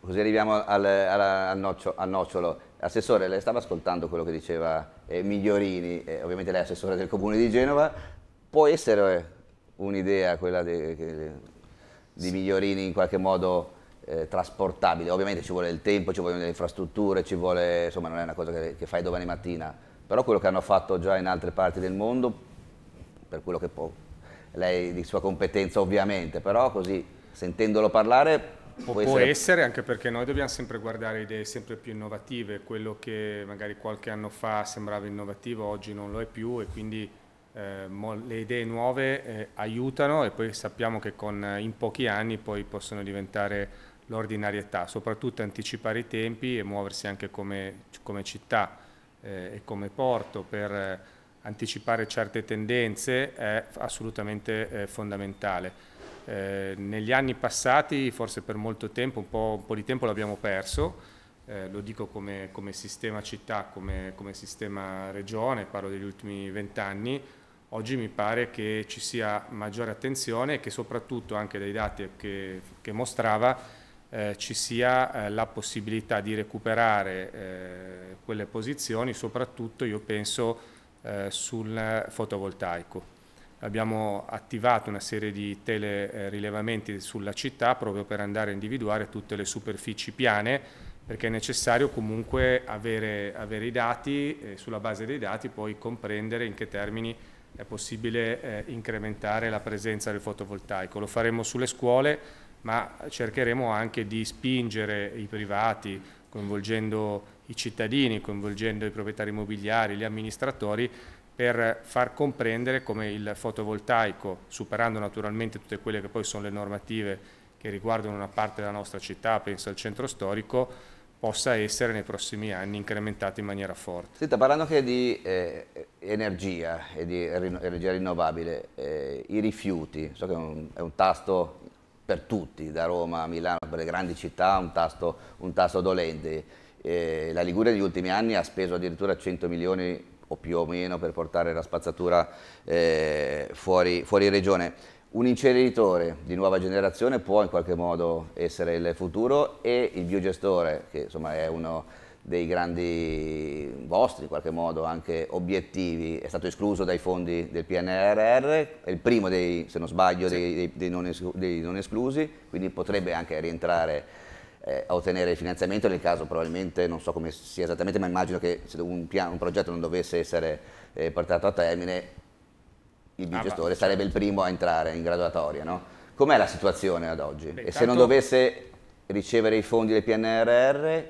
così arriviamo al, al, al, noccio, al nocciolo. Assessore, lei stava ascoltando quello che diceva eh, Migliorini, eh, ovviamente lei è assessore del Comune di Genova, può essere un'idea, quella di, di Migliorini in qualche modo eh, trasportabile. Ovviamente ci vuole il tempo, ci vogliono le infrastrutture, ci vuole, insomma non è una cosa che, che, fai domani mattina, però quello che hanno fatto già in altre parti del mondo, per quello che può, lei di sua competenza ovviamente, però così sentendolo parlare Può, può, essere anche perché noi dobbiamo sempre guardare idee sempre più innovative, quello che magari qualche anno fa sembrava innovativo oggi non lo è più e quindi eh, le idee nuove eh, aiutano e poi sappiamo che con, eh, in pochi anni poi possono diventare l'ordinarietà, soprattutto anticipare i tempi e muoversi anche come, come città eh, e come porto per eh, anticipare certe tendenze è assolutamente eh, fondamentale. negli anni passati, forse per molto tempo, un po', un po di tempo l'abbiamo perso, eh, lo dico come, come, sistema città, come, come sistema regione, parlo degli ultimi vent'anni, Oggi mi pare che ci sia maggiore attenzione e che soprattutto anche dai dati che, che mostrava eh, ci sia eh, la possibilità di recuperare eh, quelle posizioni, soprattutto io penso eh, sul fotovoltaico. Abbiamo attivato una serie di telerilevamenti eh, sulla città proprio per andare a individuare tutte le superfici piane perché è necessario comunque avere, avere i dati e sulla base dei dati poi comprendere in che termini è possibile eh, incrementare la presenza del fotovoltaico. Lo faremo sulle scuole, ma cercheremo anche di spingere i privati, coinvolgendo i cittadini, coinvolgendo i proprietari immobiliari, gli amministratori, per far comprendere come il fotovoltaico, superando naturalmente tutte quelle che poi sono le normative che riguardano una parte della nostra città, penso al centro storico, possa essere nei prossimi anni incrementato in maniera forte. Senta, parlando anche di eh, energia e di rin energia rinnovabile, eh, i rifiuti, so che è un, è un, tasto per tutti, da Roma a Milano, per le grandi città, un tasto, un tasto dolente. Eh, la Liguria negli ultimi anni ha speso addirittura 100 milioni o più o meno per portare la spazzatura eh, fuori, fuori regione un inceneritore di nuova generazione può in qualche modo essere il futuro e il biogestore, che insomma è uno dei grandi vostri in qualche modo anche obiettivi, è stato escluso dai fondi del PNRR, è il primo dei, se non sbaglio, sì. dei, dei, dei, non esclu, dei, non esclusi, quindi potrebbe anche rientrare eh, a ottenere il finanziamento nel caso probabilmente, non so come sia esattamente, ma immagino che se un, piano, un progetto non dovesse essere eh, portato a termine, il digestore ah, certo. sarebbe il primo a entrare in graduatoria, no? Com'è la situazione ad oggi? Beh, e se non dovesse ricevere i fondi del PNRR,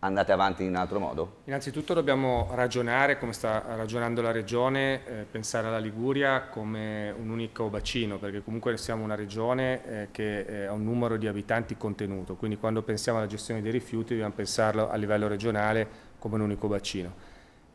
andate avanti in un altro modo? Innanzitutto dobbiamo ragionare, come sta ragionando la Regione, eh, pensare alla Liguria come un unico bacino, perché comunque siamo una Regione eh, che eh, ha un numero di abitanti contenuto, quindi quando pensiamo alla gestione dei rifiuti dobbiamo pensarlo a livello regionale come un unico bacino.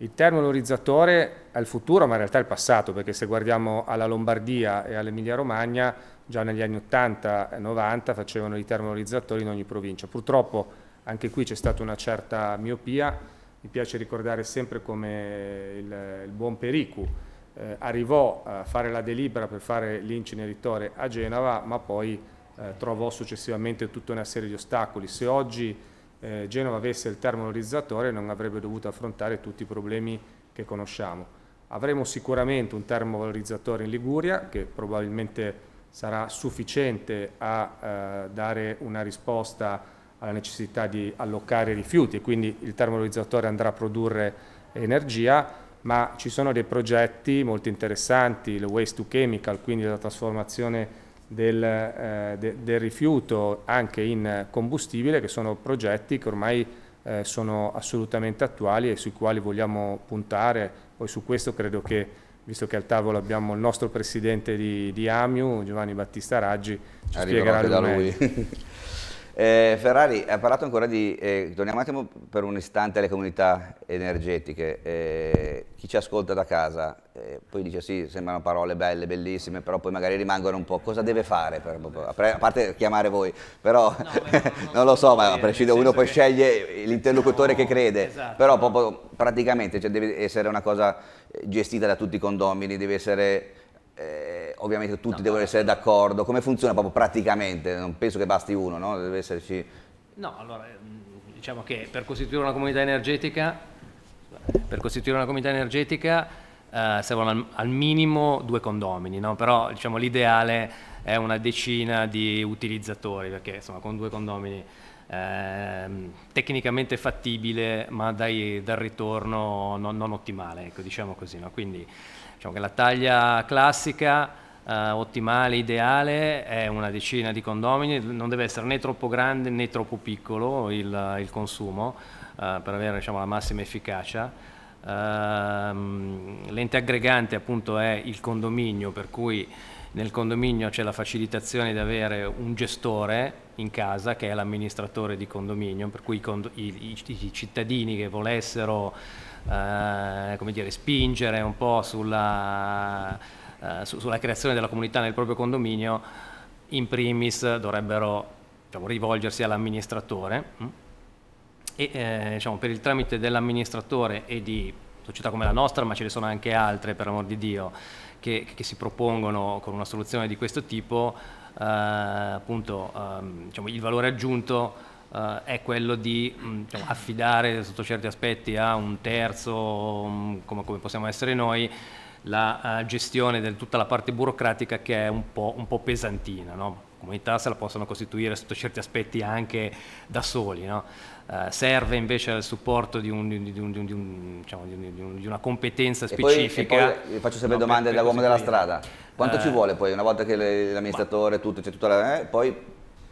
Il termovalorizzatore è il futuro, ma in realtà è il passato, perché se guardiamo alla Lombardia e all'Emilia Romagna, già negli anni 80 e 90 facevano i termolorizzatori in ogni provincia. Purtroppo anche qui c'è stata una certa miopia, mi piace ricordare sempre come il, il buon Pericu eh, arrivò a fare la delibera per fare l'inceneritore a Genova, ma poi eh, trovò successivamente tutta una serie di ostacoli. Se oggi eh, Genova avesse il termovalorizzatore non avrebbe dovuto affrontare tutti i problemi che conosciamo. Avremo sicuramente un termovalorizzatore in Liguria che probabilmente sarà sufficiente a eh, dare una risposta alla necessità di allocare rifiuti e quindi il termovalorizzatore andrà a produrre energia, ma ci sono dei progetti molto interessanti, il waste to chemical, quindi la trasformazione del, eh, de, del, rifiuto anche in combustibile, che sono progetti che ormai eh, sono assolutamente attuali e sui quali vogliamo puntare. Poi su questo credo che, visto che al tavolo abbiamo il nostro presidente di, di AMIU, Giovanni Battista Raggi, ci Arriverò spiegherà da lui. [LAUGHS] eh, Ferrari, ha parlato ancora di, eh, torniamo un attimo per un istante alle comunità energetiche, eh, chi ci ascolta da casa, poi dice sì, sembrano parole belle, bellissime, però poi magari rimangono un po', cosa deve fare? Per, a parte chiamare voi, però no, [LAUGHS] non, non, lo so, ma a prescindere uno poi sceglie l'interlocutore no, che crede, esatto, però proprio praticamente cioè, deve essere una cosa eh, gestita da tutti i condomini, deve essere... Eh, ovviamente tutti devono essere d'accordo, come funziona proprio praticamente? Non penso che basti uno, no? Deve esserci... No, allora diciamo che per costituire una comunità energetica per costituire una comunità energetica eh, servono al, al, minimo due condomini, no? però diciamo, l'ideale è una decina di utilizzatori, perché insomma, con due condomini eh, tecnicamente fattibile, ma dai, dal ritorno non, non ottimale, ecco, diciamo così. No? Quindi diciamo che la taglia classica... Uh, ottimale, ideale, è una decina di condomini, non deve essere né troppo grande né troppo piccolo il, il consumo uh, per avere diciamo, la massima efficacia. Ehm, l'ente aggregante appunto è il condominio, per cui nel condominio c'è la facilitazione di avere un gestore in casa che è l'amministratore di condominio, per cui i, cond i, i, i cittadini che volessero eh, come dire, spingere un po' sulla, eh, su, sulla creazione della comunità nel proprio condominio, in primis dovrebbero diciamo, rivolgersi all'amministratore mm, e eh, diciamo, per il tramite dell'amministratore e di società come la nostra, ma ce ne sono anche altre, per amor di Dio, che, che si propongono con una soluzione di questo tipo, eh, appunto ehm, diciamo, il valore aggiunto eh, è quello di mh, mm, diciamo, affidare sotto certi aspetti a un terzo, mh, mm, come, come, possiamo essere noi, la uh, gestione di tutta la parte burocratica che è un po', un po pesantina. No? comunità se la possono costituire sotto certi aspetti anche da soli. No? Eh, serve invece il supporto di, una competenza specifica. E poi, e poi faccio sempre no, domande uomo della strada. Quanto eh, ci vuole poi, una volta che l'amministratore, tutto, c'è tutta la... Eh, poi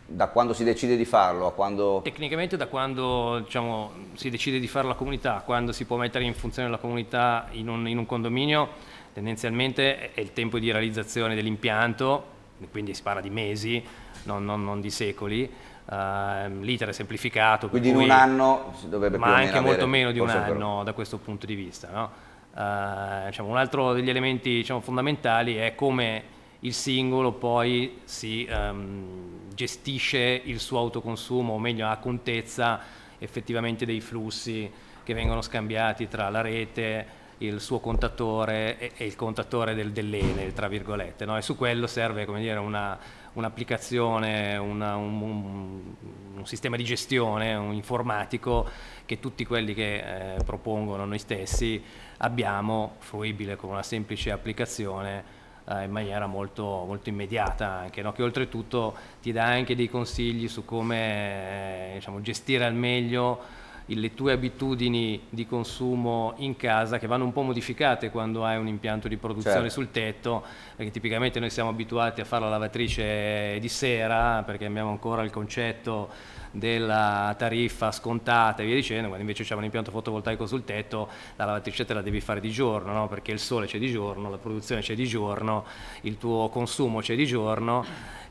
da quando si decide di farlo a quando... Tecnicamente da quando diciamo, si decide di fare la comunità, quando si può mettere in funzione la comunità in un, in un condominio, tendenzialmente è il tempo di realizzazione dell'impianto, quindi si parla di mesi, non, non, non di secoli, Uh, l'iter è semplificato. Quindi in un anno si dovrebbe Ma anche molto meno di un anno però. da questo punto di vista. No? Uh, diciamo, un altro degli elementi diciamo, fondamentali è come il singolo poi si um, gestisce il suo autoconsumo, o meglio ha contezza effettivamente dei flussi che vengono scambiati tra la rete, il suo contatore e, e il contatore del, dell'Enel, tra virgolette. No? E su quello serve come dire, una, un'applicazione, una, un, un, sistema di gestione, un informatico che tutti quelli che eh, propongono noi stessi abbiamo fruibile con una semplice applicazione eh, in maniera molto, molto immediata anche, no? che oltretutto ti dà anche dei consigli su come eh, diciamo, gestire al meglio le tue abitudini di consumo in casa che vanno un po' modificate quando hai un impianto di produzione certo. sul tetto, perché tipicamente noi siamo abituati a fare la lavatrice di sera perché abbiamo ancora il concetto della tariffa scontata e via dicendo, quando invece c'è un impianto fotovoltaico sul tetto, la lavatrice te la devi fare di giorno, no? perché il sole c'è di giorno, la produzione c'è di giorno, il tuo consumo c'è di giorno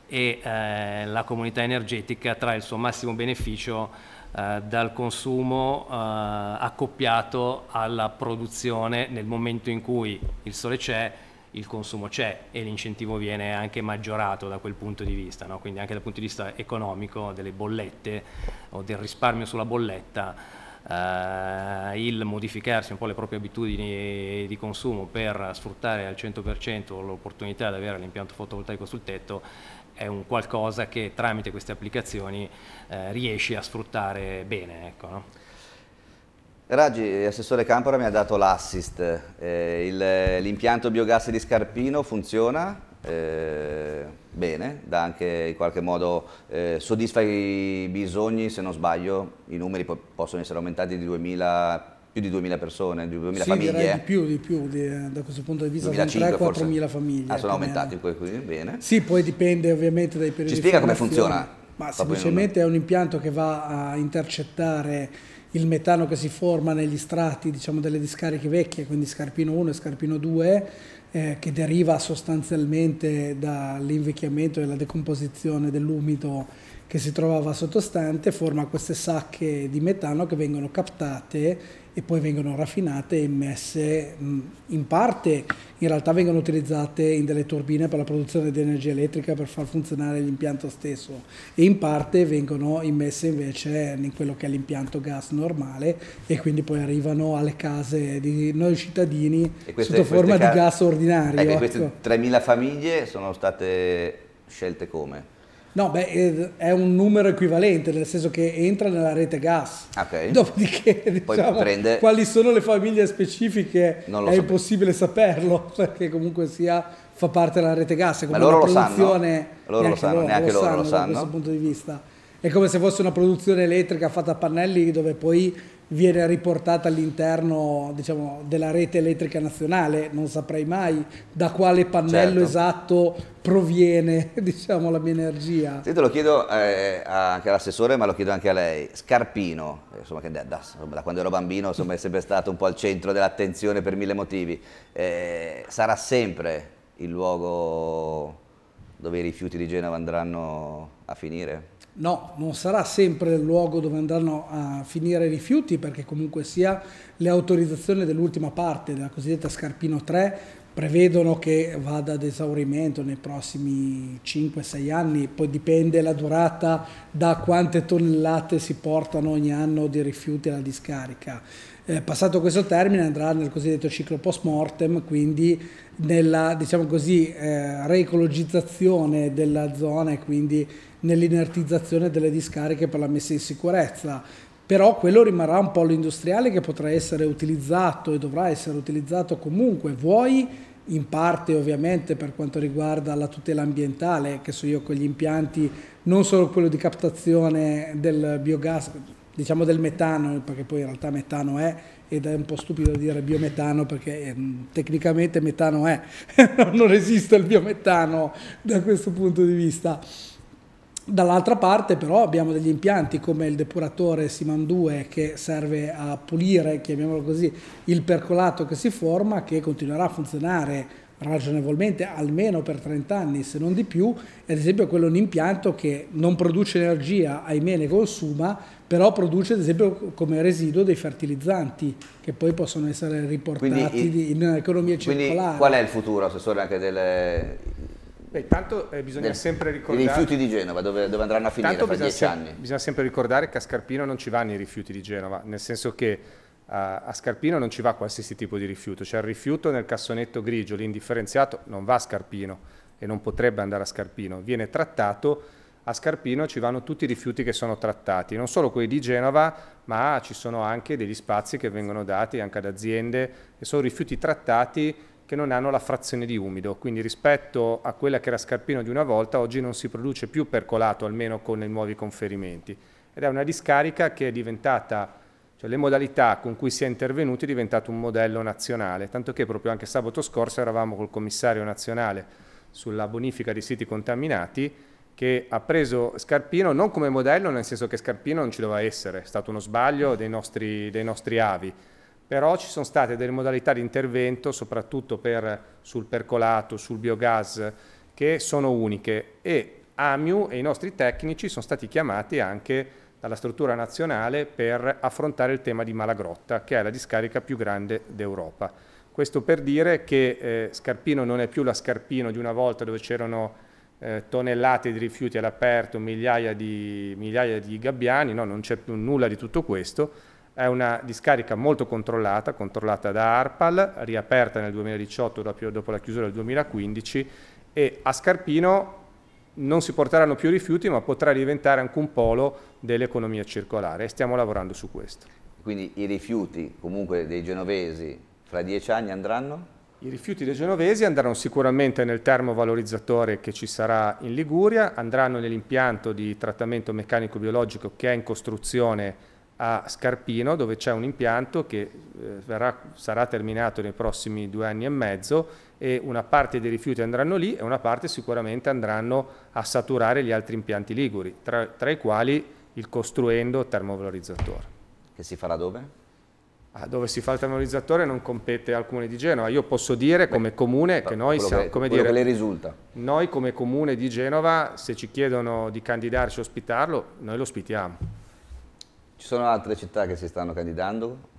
e eh, la comunità energetica trae il suo massimo beneficio eh, dal consumo eh, accoppiato alla produzione nel momento in cui il sole c'è il consumo c'è e l'incentivo viene anche maggiorato da quel punto di vista, no? quindi anche dal punto di vista economico delle bollette o del risparmio sulla bolletta, eh, il modificarsi un po' le proprie abitudini di consumo per sfruttare al 100% l'opportunità di avere l'impianto fotovoltaico sul tetto è un qualcosa che tramite queste applicazioni eh, riesci a sfruttare bene. Ecco, no? Raggi, Assessore Campora mi ha dato l'assist, eh, l'impianto biogas di Scarpino funziona? Eh, bene, dà anche in qualche modo eh, soddisfa i bisogni, se non sbaglio i numeri possono essere aumentati di 2000 più di 2.000 persone, di 2.000 sì, famiglie. Direi di più, di più, di, eh, da questo punto di vista 3-4.000 famiglie. Ah, sono aumentati, quindi eh. bene. Sì, poi dipende ovviamente dai periodi Ci spiega come funziona? Ma semplicemente è un impianto che va a intercettare il metano che si forma negli strati diciamo, delle discariche vecchie, quindi Scarpino 1 e Scarpino 2, eh, che deriva sostanzialmente dall'invecchiamento e la decomposizione dell'umido che si trovava sottostante, forma queste sacche di metano che vengono captate e poi vengono raffinate e messe mm, in parte, in realtà vengono utilizzate in delle turbine per la produzione di energia elettrica per far funzionare l'impianto stesso e in parte vengono immesse invece in quello che è l'impianto gas normale e quindi poi arrivano alle case di noi cittadini queste, sotto forma di gas ordinario. Ecco, ecco. Queste 3.000 famiglie sono state scelte come? No, beh, è un numero equivalente, nel senso che entra nella rete gas. Okay. [LAUGHS] Dopodiché, diciamo, prende... quali sono le famiglie specifiche è sapevo. impossibile saperlo, [LAUGHS] perché comunque sia fa parte della rete gas. È come Ma loro lo sanno? Loro lo sanno, loro, neanche loro, lo sanno. Da questo punto di vista. È come se fosse una produzione elettrica fatta a pannelli dove poi viene riportata all'interno diciamo, della rete elettrica nazionale, non saprei mai da quale pannello certo. esatto proviene [LAUGHS] diciamo, la mia energia. te lo chiedo eh, anche all'assessore, ma lo chiedo anche a lei. Scarpino, insomma, che da, da, da quando ero bambino insomma, è sempre stato un po' al centro dell'attenzione per mille motivi, eh, sarà sempre il luogo dove i rifiuti di Genova andranno a finire? No, non sarà sempre il luogo dove andranno a finire i rifiuti perché comunque sia le autorizzazioni dell'ultima parte, della cosiddetta Scarpino 3, prevedono che vada ad esaurimento nei prossimi 5-6 anni, poi dipende la durata da quante tonnellate si portano ogni anno di rifiuti alla discarica. Eh, passato questo termine andrà nel cosiddetto ciclo post mortem, quindi nella diciamo così, eh, reecologizzazione della zona e quindi nell'inertizzazione delle discariche per la messa in sicurezza. Però quello rimarrà un polo industriale che potrà essere utilizzato e dovrà essere utilizzato comunque, vuoi in parte ovviamente per quanto riguarda la tutela ambientale, che so io con gli impianti, non solo quello di captazione del biogas, diciamo del metano, perché poi in realtà metano è ed è un po' stupido dire biometano perché ehm, tecnicamente metano è, [LAUGHS] non esiste il biometano da questo punto di vista. Dall'altra parte però abbiamo degli impianti come il depuratore Siman 2 che serve a pulire, chiamiamolo così, il percolato che si forma che continuerà a funzionare ragionevolmente almeno per 30 anni se non di più, ad esempio quello è un impianto che non produce energia, ahimè ne consuma, però produce ad esempio come residuo dei fertilizzanti che poi possono essere riportati quindi, in un'economia circolare. Quindi qual è il futuro, Assessore, anche delle, Beh, intanto eh, bisogna del, sempre ricordare... I rifiuti di Genova, dove, dove andranno a finire tra dieci anni? Bisogna sempre ricordare che a Scarpino non ci vanno i rifiuti di Genova, nel senso che uh, a Scarpino non ci va qualsiasi tipo di rifiuto, cioè il rifiuto nel cassonetto grigio, l'indifferenziato, non va a Scarpino e non potrebbe andare a Scarpino, viene trattato a Scarpino ci vanno tutti i rifiuti che sono trattati, non solo quelli di Genova, ma ci sono anche degli spazi che vengono dati anche ad aziende che sono rifiuti trattati che non hanno la frazione di umido, quindi rispetto a quella che era Scarpino di una volta, oggi non si produce più percolato, almeno con i nuovi conferimenti. Ed è una discarica che è diventata, cioè le modalità con cui si è intervenuti è diventato un modello nazionale, tanto che proprio anche sabato scorso eravamo col commissario nazionale sulla bonifica dei siti contaminati che ha preso Scarpino non come modello, nel senso che Scarpino non ci doveva essere, è stato uno sbaglio dei nostri, dei nostri avi, però ci sono state delle modalità di intervento, soprattutto per, sul percolato, sul biogas, che sono uniche e AMIU e i nostri tecnici sono stati chiamati anche dalla struttura nazionale per affrontare il tema di Malagrotta, che è la discarica più grande d'Europa. Questo per dire che eh, Scarpino non è più la Scarpino di una volta dove c'erano eh, tonnellate di rifiuti all'aperto, migliaia di, migliaia di gabbiani, no, non c'è più nulla di tutto questo, è una discarica molto controllata, controllata da ARPAL, riaperta nel 2018 dopo la chiusura del 2015 e a Scarpino non si porteranno più rifiuti ma potrà diventare anche un polo dell'economia circolare e stiamo lavorando su questo. Quindi i rifiuti comunque dei genovesi fra dieci anni andranno? I rifiuti dei genovesi andranno sicuramente nel termovalorizzatore che ci sarà in Liguria, andranno nell'impianto di trattamento meccanico biologico che è in costruzione a Scarpino, dove c'è un impianto che eh, verrà, sarà terminato nei prossimi due anni e mezzo e una parte dei rifiuti andranno lì e una parte sicuramente andranno a saturare gli altri impianti liguri, tra, tra i quali il costruendo termovalorizzatore. Che si farà dove? Ah, dove si fa il termovalorizzatore non compete al comune di Genova. Io posso dire Beh, come comune che ah, noi siamo... Che, come dire, che le risulta. Noi come comune di Genova, se ci chiedono di candidarci e ospitarlo, noi lo ospitiamo. Ci sono altre città che si stanno candidando?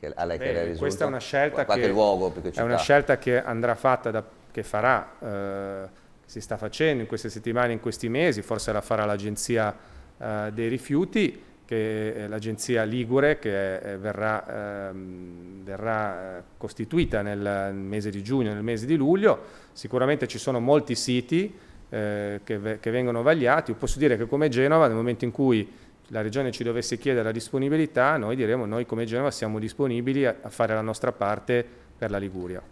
Che, a lei Beh, che le risulta? Questa è una scelta, Qualche che, luogo, è una scelta che andrà fatta, da, che farà, eh, si sta facendo in queste settimane, in questi mesi, forse la farà l'agenzia eh, dei rifiuti, che è eh, l'agenzia Ligure che eh, verrà, ehm, verrà, eh, costituita nel mese di giugno, nel mese di luglio. Sicuramente ci sono molti siti eh, che, che, vengono vagliati. Posso dire che come Genova, nel momento in cui la Regione ci dovesse chiedere la disponibilità, noi diremo noi come Genova siamo disponibili a, a fare la nostra parte per la Liguria.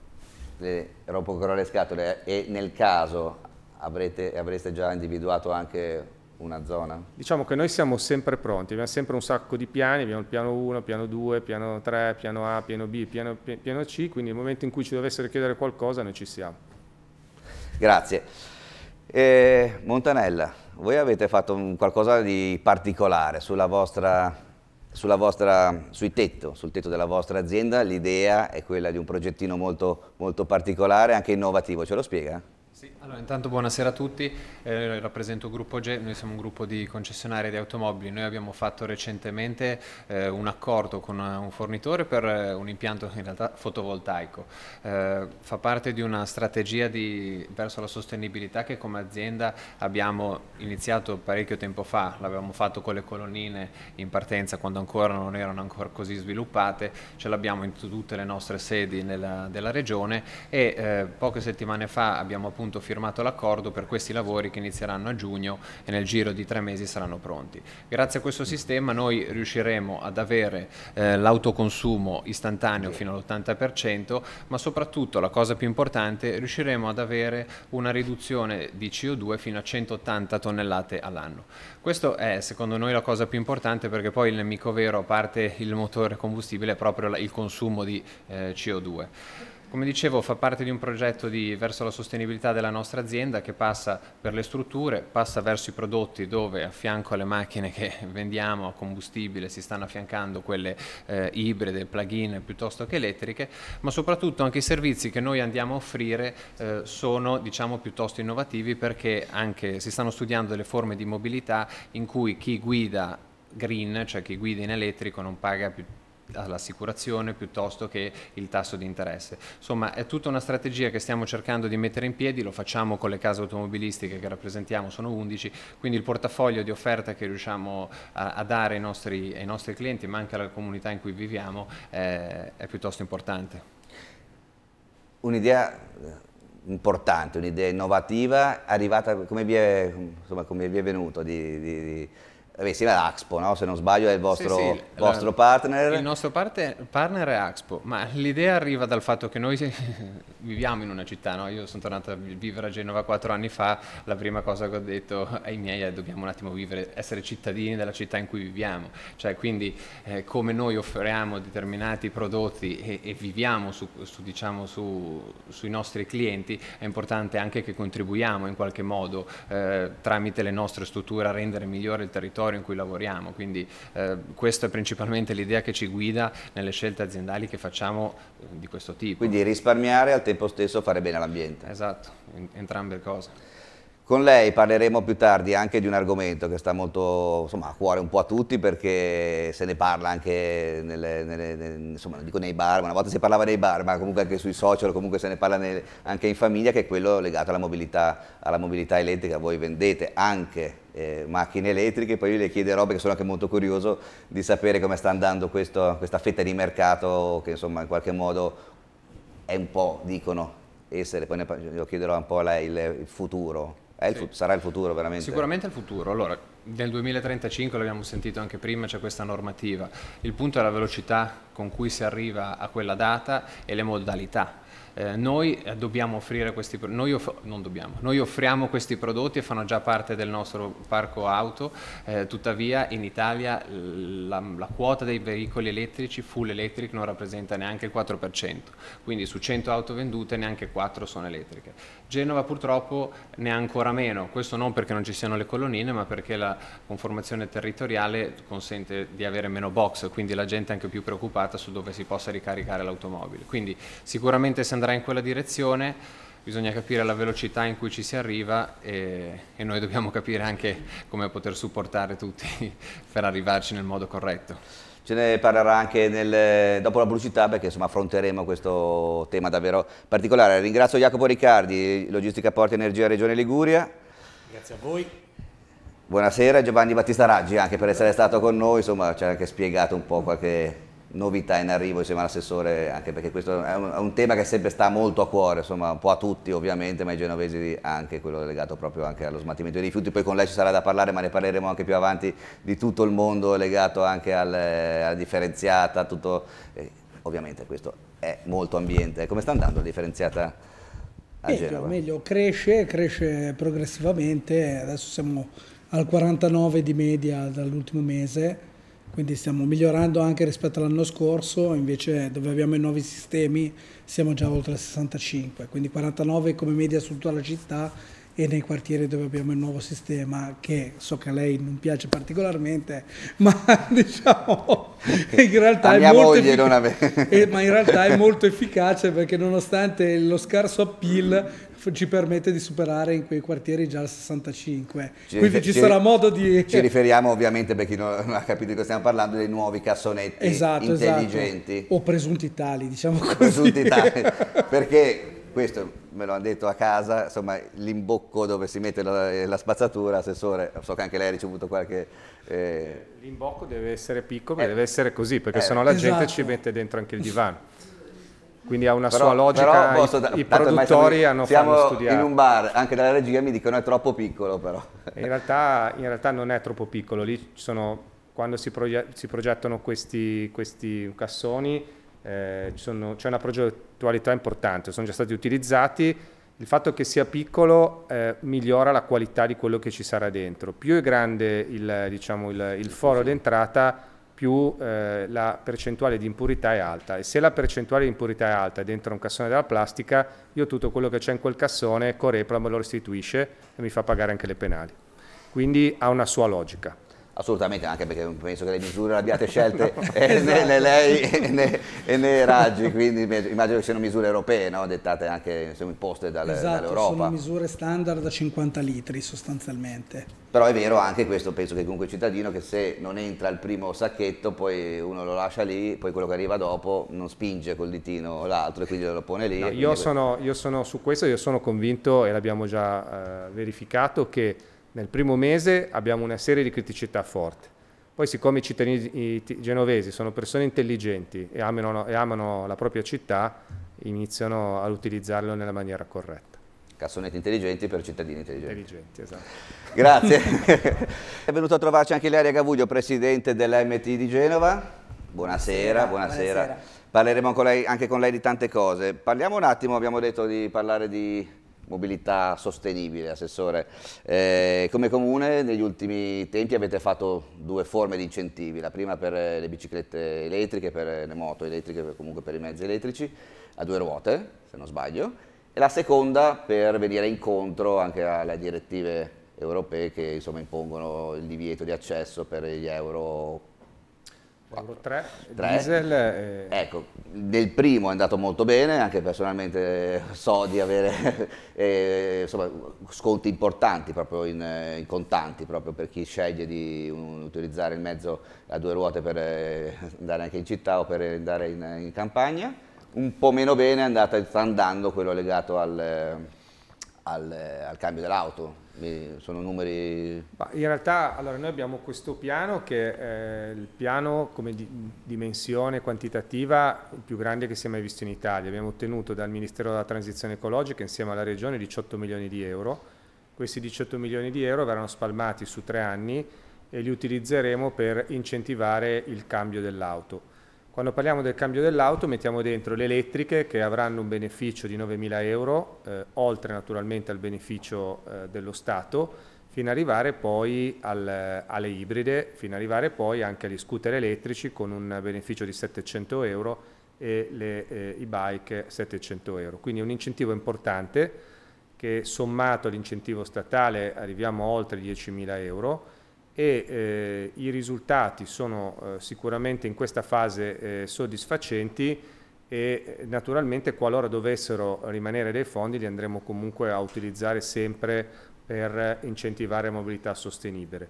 Le rompo ancora le scatole e nel caso avrete, avreste già individuato anche una zona? Diciamo che noi siamo sempre pronti, abbiamo sempre un sacco di piani, abbiamo il piano 1, piano 2, piano 3, piano A, piano B, piano, piano C, quindi nel momento in cui ci dovessero chiedere qualcosa noi ci siamo. Grazie. Eh, Montanella, voi avete fatto qualcosa di particolare sulla vostra, sulla vostra, tetto, sul tetto della vostra azienda, l'idea è quella di un progettino molto, molto particolare, anche innovativo, ce lo spiega? Sì, allora intanto buonasera a tutti, eh, rappresento Gruppo G, noi siamo un gruppo di concessionari di automobili, noi abbiamo fatto recentemente eh, un accordo con eh, un fornitore per eh, un impianto in realtà fotovoltaico, eh, fa parte di una strategia di, verso la sostenibilità che come azienda abbiamo iniziato parecchio tempo fa, l'abbiamo fatto con le colonnine in partenza quando ancora non erano ancora così sviluppate, ce l'abbiamo in tutte le nostre sedi nella, della regione e eh, poche settimane fa abbiamo appunto appunto firmato l'accordo per questi lavori che inizieranno a giugno e nel giro di tre mesi saranno pronti. Grazie a questo sistema noi riusciremo ad avere eh, l'autoconsumo istantaneo fino all'80%, ma soprattutto la cosa più importante, riusciremo ad avere una riduzione di CO2 fino a 180 tonnellate all'anno. Questo è secondo noi la cosa più importante perché poi il nemico vero, a parte il motore combustibile, è proprio il consumo di eh, CO2. Come dicevo fa parte di un progetto di, verso la sostenibilità della nostra azienda che passa per le strutture, passa verso i prodotti dove a fianco alle macchine che [LAUGHS] vendiamo a combustibile si stanno affiancando quelle eh, ibride, plug-in piuttosto che elettriche, ma soprattutto anche i servizi che noi andiamo a offrire eh, sono diciamo, piuttosto innovativi perché anche si stanno studiando delle forme di mobilità in cui chi guida green, cioè chi guida in elettrico non paga più all'assicurazione piuttosto che il tasso di interesse. Insomma è tutta una strategia che stiamo cercando di mettere in piedi, lo facciamo con le case automobilistiche che rappresentiamo, sono 11, quindi il portafoglio di offerta che riusciamo a, a dare ai nostri, ai nostri, clienti ma anche alla comunità in cui viviamo è, è piuttosto importante. Un'idea eh, importante, un'idea innovativa, arrivata come vi è, insomma, come vi è venuto di, di, di Beh, sì, era Axpo, no? se non sbaglio è il vostro, sì, sì, vostro la, partner. Il nostro parte, partner è Axpo, ma l'idea arriva dal fatto che noi [LAUGHS] viviamo in una città, no? io sono tornato a vivere a Genova quattro anni fa, la prima cosa che ho detto ai miei è dobbiamo un attimo vivere, essere cittadini della città in cui viviamo, cioè quindi eh, come noi offriamo determinati prodotti e, e viviamo su, su, diciamo, su, sui nostri clienti, è importante anche che contribuiamo in qualche modo eh, tramite le nostre strutture a rendere migliore il territorio territorio in cui lavoriamo, quindi eh, questa è principalmente l'idea che ci guida nelle scelte aziendali che facciamo eh, di questo tipo. Quindi risparmiare e al tempo stesso fare bene all'ambiente. Esatto, entrambe le cose. Con lei parleremo più tardi anche di un argomento che sta molto insomma, a cuore un po' a tutti perché se ne parla anche nelle, nelle, nelle, insomma, nei bar, una volta si parlava nei bar ma comunque anche sui social, comunque se ne parla anche in famiglia che è quello legato alla mobilità, alla mobilità elettrica, voi vendete anche eh, macchine elettriche, poi io le chiederò perché sono anche molto curioso di sapere come sta andando questo, questa fetta di mercato che insomma in qualche modo è un po', dicono, essere, poi ne, chiederò un po' lei il, il futuro. Il sì. sarà il futuro veramente? Sicuramente il futuro. Allora, nel 2035, l'abbiamo sentito anche prima, c'è questa normativa. Il punto è la velocità con cui si arriva a quella data e le modalità eh, noi, eh, questi, noi, off dobbiamo, noi offriamo questi prodotti e fanno già parte del nostro parco auto, eh, tuttavia in Italia la, la, quota dei veicoli elettrici full electric non rappresenta neanche il 4%, quindi su 100 auto vendute neanche 4 sono elettriche. Genova purtroppo ne ha ancora meno, questo non perché non ci siano le colonnine ma perché la conformazione territoriale consente di avere meno box, quindi la gente è anche più preoccupata su dove si possa ricaricare l'automobile. Quindi sicuramente se andrà andrà in quella direzione, bisogna capire la velocità in cui ci si arriva e, e noi dobbiamo capire anche come poter supportare tutti [LAUGHS] per arrivarci nel modo corretto ce ne parlerà anche nel, dopo la velocità perché insomma, affronteremo questo tema davvero particolare. Ringrazio Jacopo Riccardi, Logistica Porti Energia Regione Liguria. Grazie a voi. Buonasera Giovanni Battista Raggi anche per essere stato con noi, insomma ci ha anche spiegato un po' qualche novità in arrivo insieme all'assessore, anche perché questo è un, è un, tema che sempre sta molto a cuore, insomma, un po' a tutti ovviamente, ma ai genovesi anche quello legato proprio anche allo smaltimento dei rifiuti. Poi con lei ci sarà da parlare, ma ne parleremo anche più avanti di tutto il mondo legato anche al, alla differenziata, tutto, eh, ovviamente questo è molto ambiente. Come sta andando la differenziata? A meglio, Genova? meglio, cresce, cresce progressivamente, adesso siamo al 49 di media dall'ultimo mese, quindi stiamo migliorando anche rispetto all'anno scorso, invece dove abbiamo i nuovi sistemi siamo già oltre 65, quindi 49 come media su tutta la città e nei quartieri dove abbiamo il nuovo sistema che so che a lei non piace particolarmente, [LAUGHS] ma diciamo [LAUGHS] in realtà, è molto, ave... [LAUGHS] eh, in realtà è molto efficace perché nonostante lo scarso appeal ci permette di superare in quei quartieri già il 65. Ci Quindi ci, ci sarà modo di... Ci riferiamo ovviamente, per chi non, [LAUGHS] ha capito di cosa stiamo parlando, dei nuovi cassonetti esatto, esatto. intelligenti. Esatto. O presunti tali, diciamo così. Presunti tali, [LAUGHS] perché questo me lo hanno detto a casa, insomma l'imbocco dove si mette la, eh, la, spazzatura, assessore, so che anche lei ha ricevuto qualche... Eh... L'imbocco deve essere piccolo, ma eh. deve essere così, perché eh. sennò la esatto. gente ci mette dentro anche il divano. [LAUGHS] quindi ha una però, sua logica, però posso, i, produttori hanno fatto studiare. in un bar, anche dalla regia mi dicono è troppo piccolo però. In realtà, in realtà non è troppo piccolo, lì sono, quando si, proge si, progettano questi, questi cassoni eh, c'è una progettualità importante, sono già stati utilizzati, il fatto che sia piccolo eh, migliora la qualità di quello che ci sarà dentro, più è grande il, diciamo, il, il foro d'entrata più eh, la percentuale di impurità è alta e se la percentuale di impurità è alta dentro un cassone della plastica, io tutto quello che c'è in quel cassone Corepla me lo restituisce e mi fa pagare anche le penali. Quindi ha una sua logica. Assolutamente, anche perché penso che le misure le abbiate scelte [LAUGHS] no, [LAUGHS] eh, esatto. né, lei né, e né, Raggi, quindi immagino che siano misure europee, no? dettate anche sono imposte dal, esatto, dall'Europa. Sono misure standard da 50 litri sostanzialmente. Però è vero anche questo, penso che comunque il cittadino che se non entra il primo sacchetto, poi uno lo lascia lì, poi quello che arriva dopo non spinge col ditino l'altro e quindi lo pone lì. No, io, sono, io, sono, su questo, io sono convinto e l'abbiamo già eh, verificato che nel primo mese abbiamo una serie di criticità forti. Poi siccome i cittadini genovesi sono persone intelligenti e amano, e amano la propria città, iniziano ad utilizzarlo nella maniera corretta cassonetti intelligenti per cittadini intelligenti. intelligenti esatto. Grazie. [LAUGHS] È venuto a trovarci anche Ilaria Gavuglio, presidente dell'MT di Genova. Buonasera, buonasera. buonasera. buonasera. Parleremo con lei, anche con lei di tante cose. Parliamo un attimo, abbiamo detto di parlare di mobilità sostenibile, Assessore. Eh, come Comune negli ultimi tempi avete fatto due forme di incentivi, la prima per eh, le biciclette elettriche, per eh, le moto elettriche, comunque per i mezzi elettrici, a due ruote, se non sbaglio, e la seconda per venire incontro anche alle direttive europee che insomma, impongono il divieto di accesso per gli euro Euro 3, 3. diesel. E... Eh, ecco, del primo è andato molto bene, anche personalmente so di avere [LAUGHS] eh, insomma, sconti importanti proprio in, eh, in, contanti, proprio per chi sceglie di un, utilizzare il mezzo a due ruote per eh, andare anche in città o per andare in, in campagna. Un po' meno bene è andato, sta andando quello legato al, al, al cambio dell'auto, eh, sono numeri... in realtà allora, noi abbiamo questo piano che è il piano come di dimensione quantitativa più grande che si è mai visto in Italia. Abbiamo ottenuto dal Ministero della Transizione Ecologica insieme alla Regione 18 milioni di euro. Questi 18 milioni di euro verranno spalmati su tre anni e li utilizzeremo per incentivare il cambio dell'auto. Quando parliamo del cambio dell'auto mettiamo dentro le elettriche che avranno un beneficio di 9.000 euro, eh, oltre naturalmente al beneficio eh, dello Stato, fino ad arrivare poi al, alle ibride, fino ad arrivare poi anche agli scooter elettrici con un beneficio di 700 euro e le, eh, i bike 700 euro. Quindi un incentivo importante che sommato all'incentivo statale arriviamo a oltre 10.000 euro e eh, i risultati sono eh, sicuramente in questa fase eh, soddisfacenti e eh, naturalmente qualora dovessero rimanere dei fondi li andremo comunque a utilizzare sempre per incentivare mobilità sostenibile.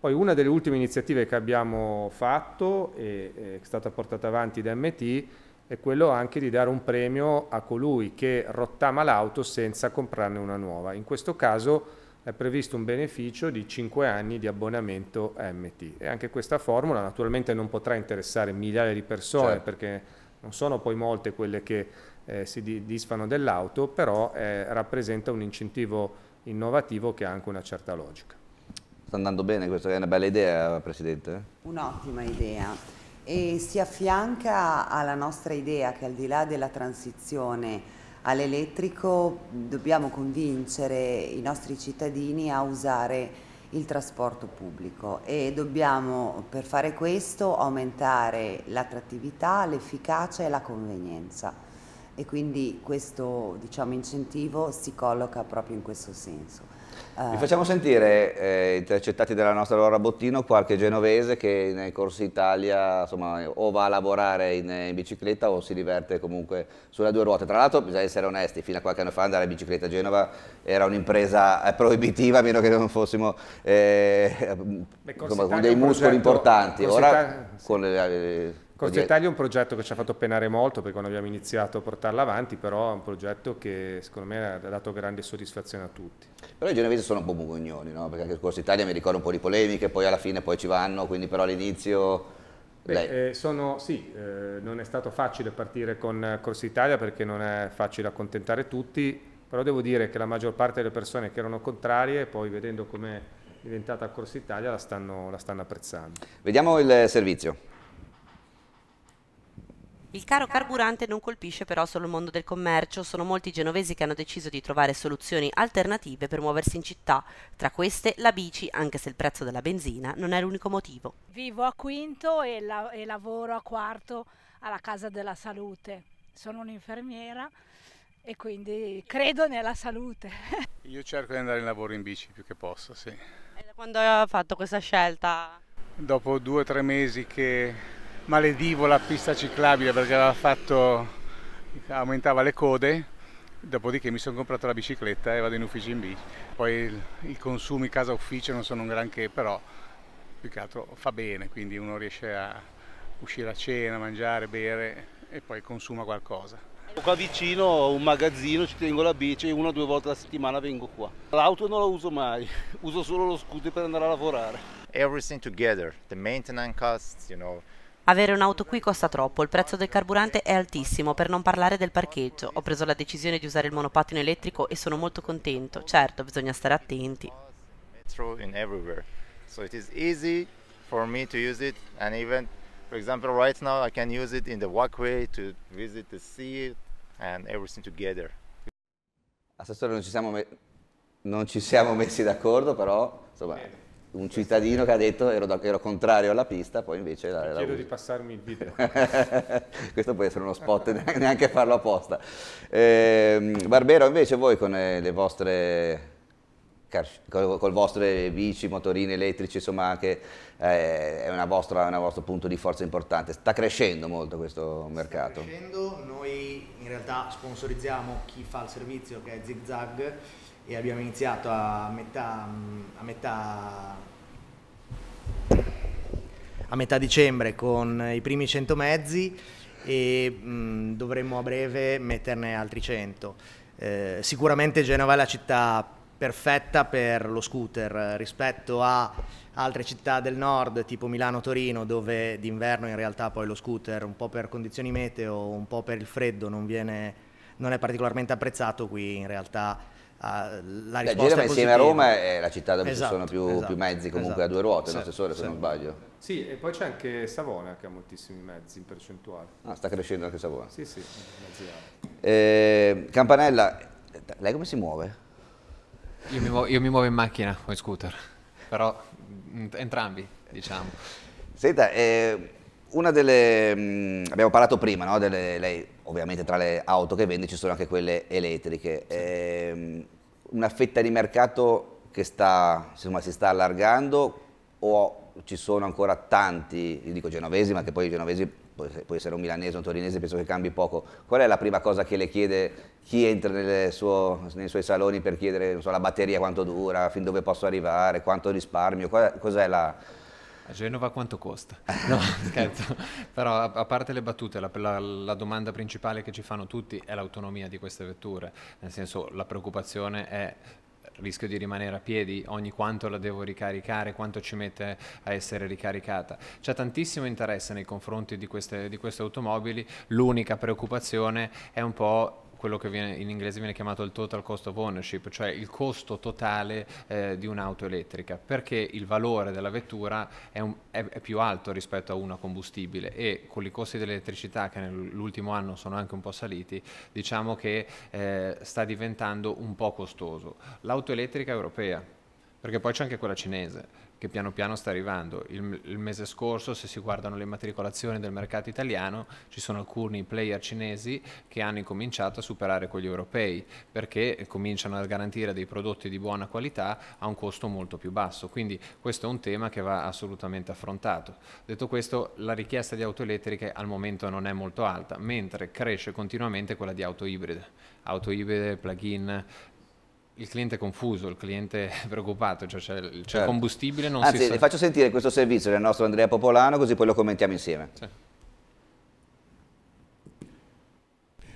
Poi una delle ultime iniziative che abbiamo fatto e eh, è stata portata avanti da MT è quello anche di dare un premio a colui che rottama l'auto senza comprarne una nuova. In questo caso è previsto un beneficio di 5 anni di abbonamento MT e anche questa formula naturalmente non potrà interessare migliaia di persone certo. perché non sono poi molte quelle che eh, si disfano dell'auto, però eh, rappresenta un incentivo innovativo che ha anche una certa logica. Sta andando bene, questa è una bella idea, Presidente? Un'ottima idea e si affianca alla nostra idea che al di là della transizione all'elettrico dobbiamo convincere i nostri cittadini a usare il trasporto pubblico e dobbiamo per fare questo aumentare l'attrattività, l'efficacia e la convenienza e quindi questo diciamo, incentivo si colloca proprio in questo senso. Eh. Vi facciamo sentire, eh, intercettati dalla nostra Laura Bottino, qualche genovese che nei corsi Italia insomma, o va a lavorare in, eh, in, bicicletta o si diverte comunque sulle due ruote. Tra l'altro bisogna essere onesti, fino a qualche anno fa andare in bicicletta a Genova era un'impresa eh, proibitiva, a meno che non fossimo eh, insomma, con dei muscoli progetto, importanti. Ora sì. con le, le Corso Italia è un progetto che ci ha fatto penare molto perché quando abbiamo iniziato a portarlo avanti, però è un progetto che secondo me ha dato grande soddisfazione a tutti. Però i genovesi sono un po' bugognoni, no? perché anche il Italia mi ricorda un po' di polemiche, poi alla fine poi ci vanno, quindi però all'inizio... Beh, eh, sono, sì, eh, non è stato facile partire con Corsa Italia perché non è facile accontentare tutti, però devo dire che la maggior parte delle persone che erano contrarie, poi vedendo com'è diventata Corsa Italia, la stanno, la stanno apprezzando. Vediamo il servizio. Il caro carburante non colpisce però solo il mondo del commercio, sono molti genovesi che hanno deciso di trovare soluzioni alternative per muoversi in città, tra queste la bici, anche se il prezzo della benzina non è l'unico motivo. Vivo a Quinto e, la- e lavoro a Quarto alla Casa della Salute, sono un'infermiera e quindi credo nella salute. [LAUGHS] Io cerco di andare in lavoro in bici più che posso, sì. E da quando ha fatto questa scelta? Dopo due o tre mesi che maledivo la pista ciclabile perché aveva fatto aumentava le code dopodiché mi sono comprato la bicicletta e vado in ufficio in bici poi i consumi casa ufficio non sono un granché però più che altro fa bene quindi uno riesce a uscire a cena mangiare bere e poi consuma qualcosa qua vicino ho un magazzino ci tengo la bici e una o due volte alla settimana vengo qua l'auto non la uso mai [LAUGHS] uso solo lo scooter per andare a lavorare everything together the maintenance costs you know avere un'auto qui costa troppo, il prezzo del carburante è altissimo, per non parlare del parcheggio. Ho preso la decisione di usare il monopattino elettrico e sono molto contento. Certo, bisogna stare attenti. for example right now I can use it in the walkway to visit the sea and everything together. Assessore non ci siamo, non ci siamo messi d'accordo però insomma un cittadino che ha detto ero, ero contrario alla pista, poi invece... La, la chiedo di passarmi il video. [LAUGHS] Questo può essere uno spot, neanche farlo apposta. Eh, Barbero, invece voi con eh, le vostre... Col, col vostre bici, motorini elettrici, insomma anche eh, è un vostro punto di forza importante. Sta crescendo molto questo mercato. Sta crescendo, noi in realtà sponsorizziamo chi fa il servizio che è Zigzag, e abbiamo iniziato a metà, a metà, a metà dicembre con i primi 100 mezzi e mh, mm, dovremmo a breve metterne altri 100. Eh, sicuramente Genova è la città perfetta per lo scooter eh, rispetto a altre città del nord tipo Milano Torino dove d'inverno in realtà poi lo scooter un po' per condizioni meteo un po' per il freddo non, viene, non è particolarmente apprezzato qui in realtà la risposta Genova insieme a Roma è la città dove esatto, ci sono più, esatto, più mezzi esatto. comunque esatto, a due ruote, sì, Assessore, se sì. non sbaglio. Sì, e poi c'è anche Savona che ha moltissimi mezzi in percentuale. Ah, sta crescendo anche Savona. Sì, sì. Eh, Campanella, lei come si muove? Io mi, muo io mi muovo in macchina o in scooter, però mm, entrambi, diciamo. Senta, eh, una delle, mh, mm, abbiamo parlato prima, no? delle, lei, ovviamente tra le auto che vende ci sono anche quelle elettriche, sì. ehm, una fetta di mercato che sta, insomma, si sta allargando o ci sono ancora tanti, io dico genovesi, ma che poi i genovesi può essere un milanese o un torinese, penso che cambi poco. Qual è la prima cosa che le chiede chi entra suo, nei suoi saloni per chiedere so, la batteria quanto dura, fin dove posso arrivare, quanto risparmio, cos'è la, a Genova quanto costa? [LAUGHS] No, scherzo. Però a parte le battute, la, la, la, domanda principale che ci fanno tutti è l'autonomia di queste vetture. Nel senso, la preoccupazione è rischio di rimanere a piedi, ogni quanto la devo ricaricare, quanto ci mette a essere ricaricata. C'è tantissimo interesse nei confronti di queste, di queste automobili, l'unica preoccupazione è un po' quello che viene, in inglese viene chiamato il total cost of ownership, cioè il costo totale eh, di un'auto elettrica, perché il valore della vettura è, un, è, è, più alto rispetto a una combustibile e con i costi dell'elettricità che nell'ultimo anno sono anche un po' saliti, diciamo che eh, sta diventando un po' costoso. L'auto elettrica europea, perché poi c'è anche quella cinese che piano piano sta arrivando. Il, il, mese scorso, se si guardano le matricolazioni del mercato italiano, ci sono alcuni player cinesi che hanno incominciato a superare quelli europei perché cominciano a garantire dei prodotti di buona qualità a un costo molto più basso. Quindi questo è un tema che va assolutamente affrontato. Detto questo, la richiesta di auto elettriche al momento non è molto alta, mentre cresce continuamente quella di auto ibride, auto ibride, plug-in, il cliente è confuso, il cliente è [LAUGHS] preoccupato, cioè c'è, il certo. combustibile non Anzi, si sa. Anzi, faccio sentire questo servizio del nostro Andrea Popolano così poi lo commentiamo insieme. Sì.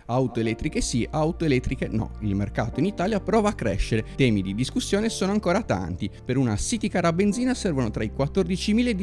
auto elettriche sì, auto elettriche no. Il mercato in Italia prova a crescere, temi di discussione sono ancora tanti. Per una City Car a benzina servono tra i 14.000 e i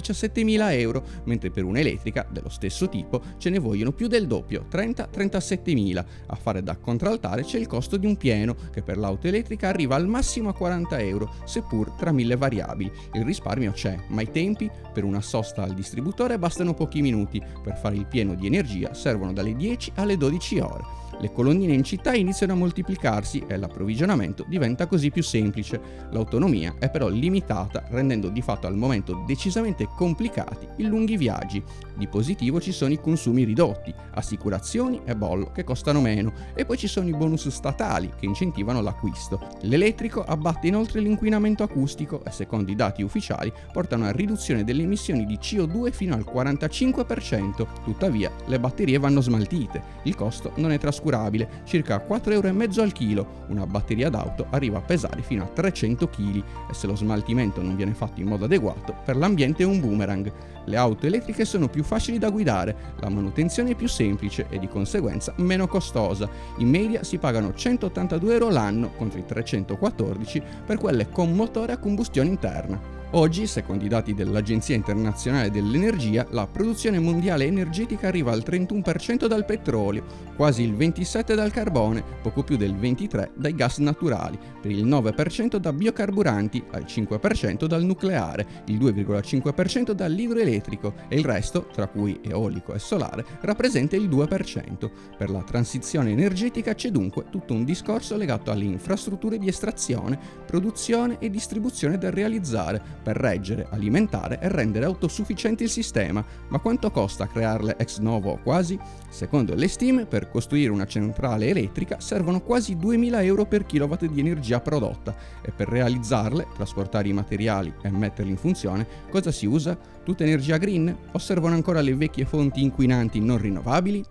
17.000 euro, mentre per un'elettrica dello stesso tipo ce ne vogliono più del doppio, 30-37.000. A fare da contraltare c'è il costo di un pieno, che per l'auto elettrica arriva al massimo a 40 euro, seppur tra mille variabili. Il risparmio c'è, ma i tempi per una sosta al distributore bastano pochi minuti, per fare il pieno di energia servono dalle 10 alle 12 ore. Le colonnine in città iniziano a moltiplicarsi e l'approvvigionamento diventa così più semplice. L'autonomia è però limitata, rendendo di fatto al momento decisamente complicati i lunghi viaggi di positivo ci sono i consumi ridotti, assicurazioni e bollo che costano meno e poi ci sono i bonus statali che incentivano l'acquisto. L'elettrico abbatte inoltre l'inquinamento acustico e secondo i dati ufficiali porta a una riduzione delle emissioni di CO2 fino al 45%, tuttavia le batterie vanno smaltite, il costo non è trascurabile, circa 4,5 euro al chilo, una batteria d'auto arriva a pesare fino a 300 kg e se lo smaltimento non viene fatto in modo adeguato per l'ambiente è un boomerang. Le auto elettriche sono più facili da guidare, la manutenzione è più semplice e di conseguenza meno costosa. In media si pagano 182 euro l'anno contro i 314 per quelle con motore a combustione interna. Oggi, secondo i dati dell'Agenzia internazionale dell'energia, la produzione mondiale energetica arriva al 31% dal petrolio, quasi il 27% dal carbone, poco più del 23% dai gas naturali, per il 9% da biocarburanti, al 5% dal nucleare, il 2,5% dall'idroelettrico e il resto, tra cui eolico e solare, rappresenta il 2%. Per la transizione energetica c'è dunque tutto un discorso legato alle infrastrutture di estrazione, produzione e distribuzione da realizzare per reggere, alimentare e rendere autosufficiente il sistema, ma quanto costa crearle ex novo quasi? Secondo le stime, per costruire una centrale elettrica servono quasi 2000 euro per kilowatt di energia prodotta e per realizzarle, trasportare i materiali e metterli in funzione, cosa si usa? Tutta energia green? O servono ancora le vecchie fonti inquinanti non rinnovabili?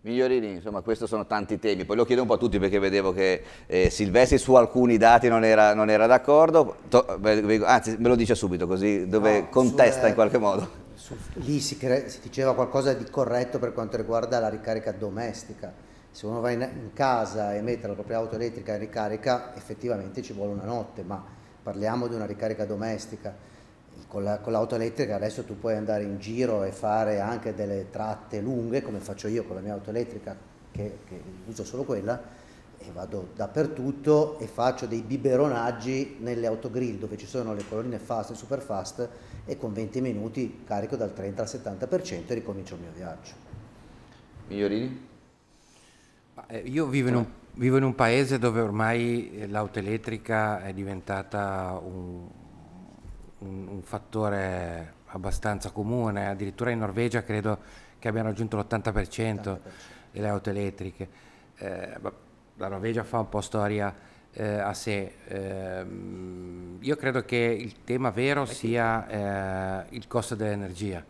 Migliorini, insomma, questi sono tanti temi. Poi lo chiedo un po' a tutti perché vedevo che eh, Silvestri su alcuni dati non era, non era d'accordo. Anzi, me lo dice subito così, dove no, contesta sulle, in qualche modo. Su, lì si, si, diceva qualcosa di corretto per quanto riguarda la ricarica domestica. Se uno va in, in casa e mette la propria auto elettrica in ricarica, effettivamente ci vuole una notte, ma parliamo di una ricarica domestica con, l'auto elettrica adesso tu puoi andare in giro e fare anche delle tratte lunghe, come faccio io con la mia auto elettrica, che, che uso solo quella, e vado dappertutto e faccio dei biberonaggi nelle autogrill dove ci sono le colonnine fast e super fast e con 20 minuti carico dal 30 al 70% e ricomincio il mio viaggio. Migliorini? Eh, io vivo in, un, vivo in un paese dove ormai eh, l'auto elettrica è diventata un, un, un fattore abbastanza comune, addirittura in Norvegia credo che abbiano raggiunto l'80% delle auto elettriche. Eh, la Norvegia fa un po' storia eh, a sé. Eh, io credo che il tema vero sia eh, il costo dell'energia,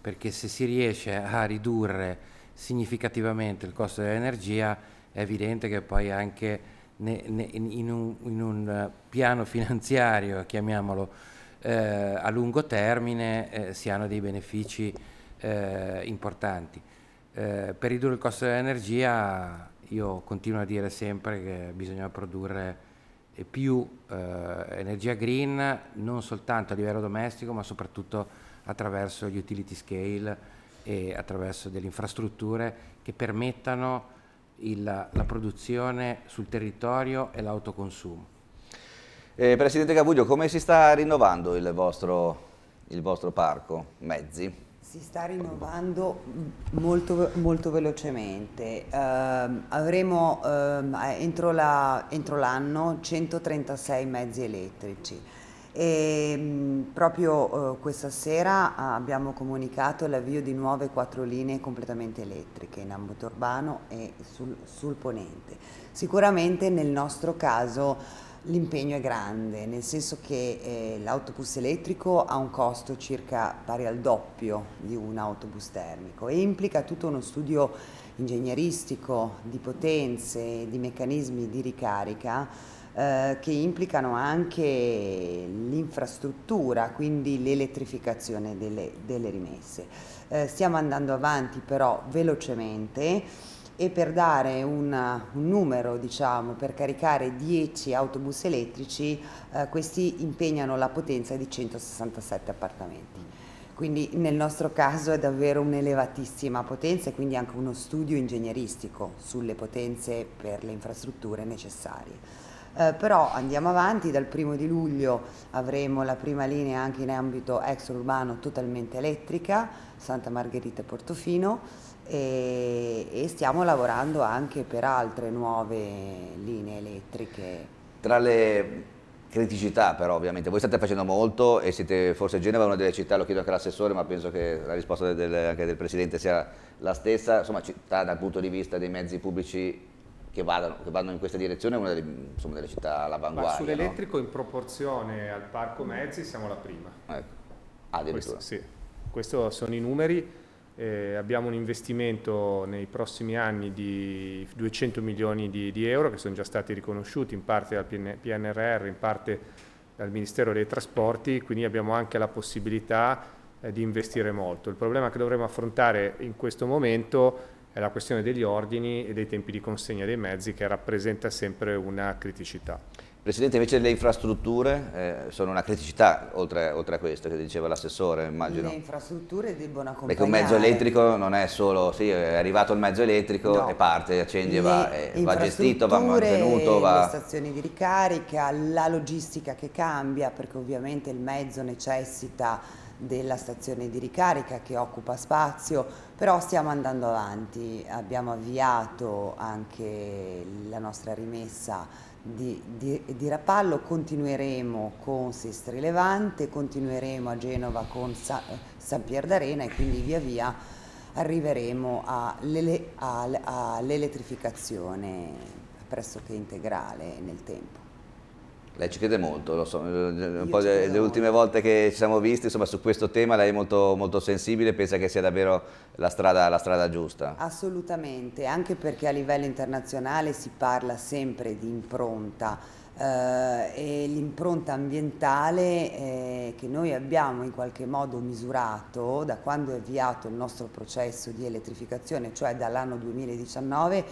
perché se si riesce a ridurre significativamente il costo dell'energia è evidente che poi anche ne, ne, in, un, in un piano [LAUGHS] finanziario, chiamiamolo, eh, a lungo termine eh, si hanno dei benefici eh, importanti. Eh, per ridurre il costo dell'energia io continuo a dire sempre che bisogna produrre più eh, energia green non soltanto a livello domestico ma soprattutto attraverso gli utility scale e attraverso delle infrastrutture che permettano il, la produzione sul territorio e l'autoconsumo. Eh, Presidente Cavuglio, come si sta rinnovando il vostro, il vostro parco mezzi? Si sta rinnovando molto, molto velocemente. Uh, avremo uh, entro, l'anno la, 136 mezzi elettrici. E, ehm, mh, proprio uh, questa sera abbiamo comunicato l'avvio di nuove quattro linee completamente elettriche in ambito urbano e sul, sul ponente. Sicuramente nel nostro caso L'impegno è grande, nel senso che eh, l'autobus elettrico ha un costo circa pari al doppio di un autobus termico e implica tutto uno studio ingegneristico di potenze, di meccanismi di ricarica eh, che implicano anche l'infrastruttura, quindi l'elettrificazione delle, delle, rimesse. Eh, stiamo andando avanti però velocemente e per dare una, un numero, diciamo, per caricare 10 autobus elettrici, eh, questi impegnano la potenza di 167 appartamenti. Quindi nel nostro caso è davvero un'elevatissima potenza e quindi anche uno studio ingegneristico sulle potenze per le infrastrutture necessarie. Eh, però andiamo avanti, dal primo di luglio avremo la prima linea anche in ambito extraurbano totalmente elettrica, Santa Margherita e Portofino, e, e stiamo lavorando anche per altre nuove linee elettriche. Tra le criticità però ovviamente, voi state facendo molto e siete forse Genova una delle città, lo chiedo anche all'assessore ma penso che la risposta del, anche del Presidente sia la stessa, insomma città dal punto di vista dei mezzi pubblici che vadano, che vanno in questa direzione è una delle, insomma, delle città all'avanguardia. sull'elettrico no? in proporzione al parco mezzi siamo la prima. Ecco. Ah, addirittura. sì. Questi sono i numeri eh, abbiamo un investimento nei prossimi anni di 200 milioni di, di, euro che sono già stati riconosciuti in parte dal PNRR, in parte dal Ministero dei Trasporti, quindi abbiamo anche la possibilità eh, di investire molto. Il problema che dovremo affrontare in questo momento è la questione degli ordini e dei tempi di consegna dei mezzi che rappresenta sempre una criticità. Presidente, invece le infrastrutture eh, sono una criticità oltre, oltre, a questo che diceva l'assessore, immagino. Le infrastrutture debbono accompagnare. Perché un mezzo elettrico non è solo, sì, è arrivato il mezzo elettrico no. e parte, accendi e va, eh, va gestito, va mantenuto. Va... Le stazioni di ricarica, la logistica che cambia, perché ovviamente il mezzo necessita della stazione di ricarica che occupa spazio, però stiamo andando avanti, abbiamo avviato anche la nostra rimessa di, di, di, Rapallo, continueremo con Sestri Levante, continueremo a Genova con Sa, eh, San Pier d'Arena e quindi via via arriveremo all'elettrificazione pressoché integrale nel tempo. Lei ci crede molto, lo so, eh, eh, un po le, le ultime volte che ci siamo visti, insomma, su questo tema lei è molto, molto sensibile, pensa che sia davvero la strada, la strada, giusta? Assolutamente, anche perché a livello internazionale si parla sempre di impronta eh, e l'impronta ambientale eh, che noi abbiamo in qualche modo misurato da quando è avviato il nostro processo di elettrificazione, cioè dall'anno 2019,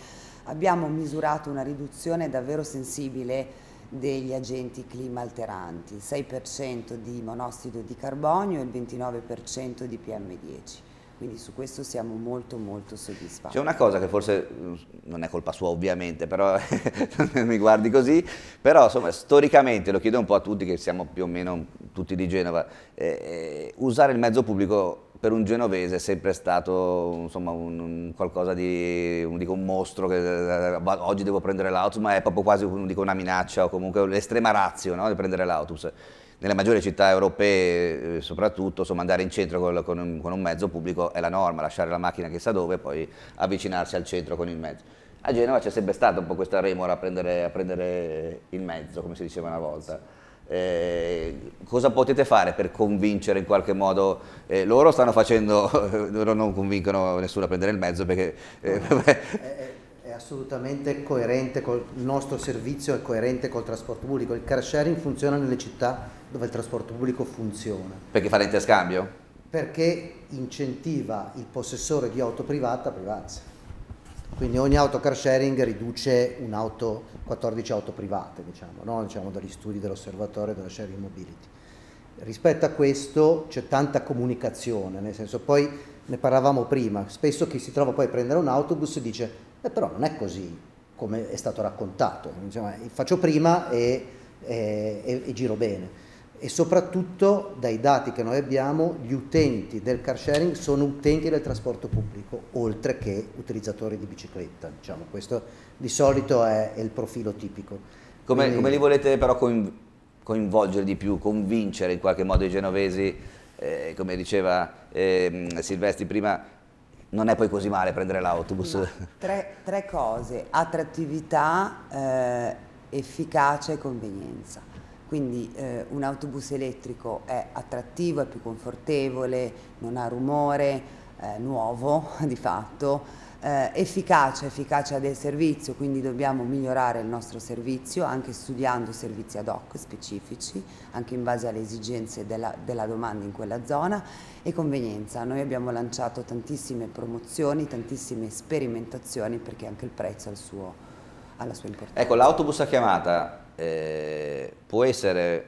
abbiamo misurato una riduzione davvero sensibile degli agenti clima alteranti, il 6% di monossido di carbonio e il 29% di PM10 quindi su questo siamo molto molto soddisfatti. C'è una cosa che forse mm, non è colpa sua ovviamente, però [LAUGHS] mi guardi così, però insomma storicamente, lo chiedo un po' a tutti che siamo più o meno tutti di Genova, eh, eh usare il mezzo pubblico per un genovese è sempre stato insomma, un, un qualcosa di un, dico, un mostro che eh, oggi devo prendere l'autobus, ma è proprio quasi un, dico, una minaccia o comunque l'estrema razio no, di prendere l'autobus. Nelle maggiori città europee eh, soprattutto insomma, andare in centro con, con, con, un, mezzo pubblico è la norma, lasciare la macchina chissà dove e poi avvicinarsi al centro con il mezzo. A Genova c'è sempre stata un po' questa remora a prendere, a prendere il mezzo, come si diceva una volta. Eh, cosa potete fare per convincere in qualche modo? Eh, loro stanno facendo, [LAUGHS] loro non convincono nessuno a prendere il mezzo perché... Eh, è, è, assolutamente coerente col nostro servizio, è coerente col trasporto pubblico. Il car sharing funziona nelle città dove il trasporto pubblico funziona. Perché fa l'interscambio? Perché incentiva il possessore di auto privata a privarsi. Quindi ogni auto car sharing riduce un'auto 14 auto private, diciamo, no? diciamo dagli studi dell'osservatorio della sharing mobility. Rispetto a questo c'è tanta comunicazione, nel senso poi ne parlavamo prima, spesso chi si trova poi a prendere un autobus dice eh, però non è così come è stato raccontato, diciamo, faccio prima e, e, e, e giro bene e soprattutto dai dati che noi abbiamo gli utenti del car sharing sono utenti del trasporto pubblico oltre che utilizzatori di bicicletta diciamo. questo di solito è, il profilo tipico come, Quindi, come li volete però coinvolgere di più convincere in qualche modo i genovesi eh, come diceva eh, Silvestri prima non è poi così male prendere l'autobus tre, tre, cose attrattività eh, efficacia e convenienza quindi eh, un autobus elettrico è attrattivo, è più confortevole, non ha rumore, è nuovo [LAUGHS] di fatto, eh, efficace, efficacia del servizio, quindi dobbiamo migliorare il nostro servizio anche studiando servizi ad hoc specifici, anche in base alle esigenze della, della domanda in quella zona e convenienza. Noi abbiamo lanciato tantissime promozioni, tantissime sperimentazioni perché anche il prezzo ha il suo, alla sua importanza. Ecco, l'autobus a chiamata eh, può essere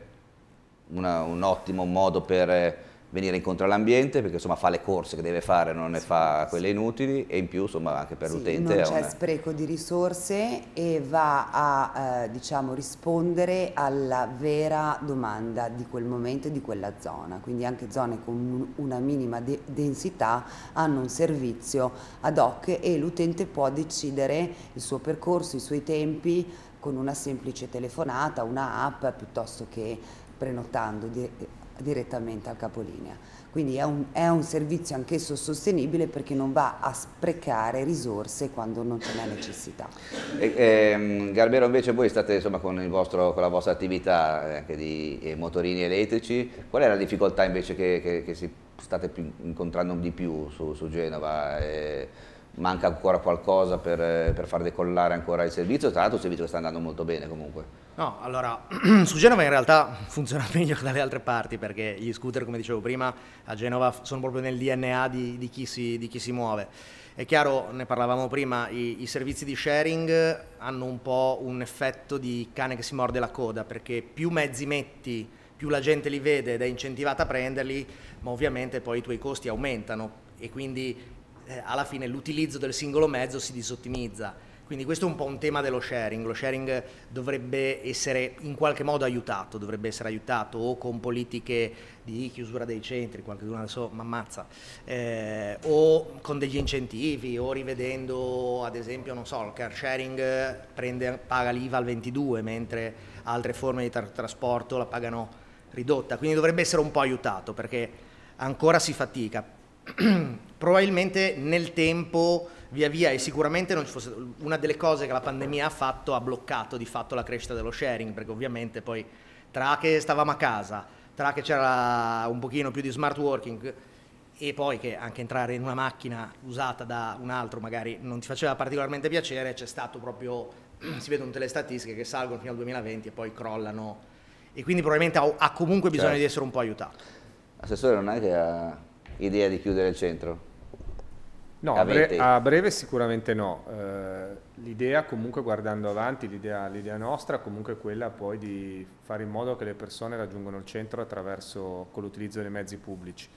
una, un ottimo modo per venire incontro all'ambiente perché insomma fa le corse che deve fare, non ne sì, fa quelle sì. inutili e in più insomma anche per sì, l'utente. Non c'è una... spreco di risorse e va a eh, diciamo, rispondere alla vera domanda di quel momento e di quella zona, quindi anche zone con una minima de densità hanno un servizio ad hoc e l'utente può decidere il suo percorso, i suoi tempi, con una semplice telefonata, una app, piuttosto che prenotando di direttamente al capolinea. Quindi è un, è un servizio anch'esso sostenibile perché non va a sprecare risorse quando non ce n'è necessità. E, ehm, Garbero invece voi state insomma, con, vostro, con, la vostra attività eh, anche di eh, motorini elettrici, qual è la difficoltà invece che, che, che state incontrando di più su, su Genova? Eh, manca ancora qualcosa per, eh, per, far decollare ancora il servizio, tra l'altro il servizio sta andando molto bene comunque. No, allora [CLEARS THROAT] su Genova in realtà [LAUGHS] funziona [LAUGHS] meglio che dalle altre parti perché gli scooter, come dicevo prima, a Genova sono proprio nel DNA di, di, chi, si, di chi, si, muove. È chiaro, ne parlavamo prima, i, i servizi di sharing hanno un po' un effetto di cane che si morde la coda perché più mezzi metti più la gente li vede ed è incentivata a prenderli, ma ovviamente poi i tuoi costi aumentano e quindi eh, alla fine l'utilizzo del singolo mezzo si disottimizza. Quindi questo è un po' un tema dello sharing, lo sharing dovrebbe essere in qualche modo aiutato, dovrebbe essere aiutato o con politiche di chiusura dei centri, qualcuno adesso mi ammazza, eh, o con degli incentivi, o rivedendo ad esempio, non so, il car sharing eh, prende, paga l'IVA al 22, mentre altre forme di tra trasporto la pagano ridotta, quindi dovrebbe essere un po' aiutato perché ancora si fatica. [CLEARS THROAT] probabilmente nel tempo via via e sicuramente non ci fosse una delle cose che la pandemia ha fatto ha bloccato di fatto la crescita dello sharing perché ovviamente poi tra che stavamo a casa tra che c'era un pochino più di smart working e poi che anche entrare in una macchina usata da un altro magari non ti faceva particolarmente piacere c'è stato proprio [CLEARS THROAT] si vedono tutte le statistiche che salgono fino al 2020 e poi crollano e quindi probabilmente ha, comunque bisogno cioè, di essere un po' aiutato Assessore non è che ha idea di chiudere il centro? No, a, bre a breve sicuramente no. Eh, l'idea comunque guardando avanti, l'idea nostra comunque è quella poi di fare in modo che le persone raggiungano il centro attraverso con l'utilizzo dei mezzi pubblici.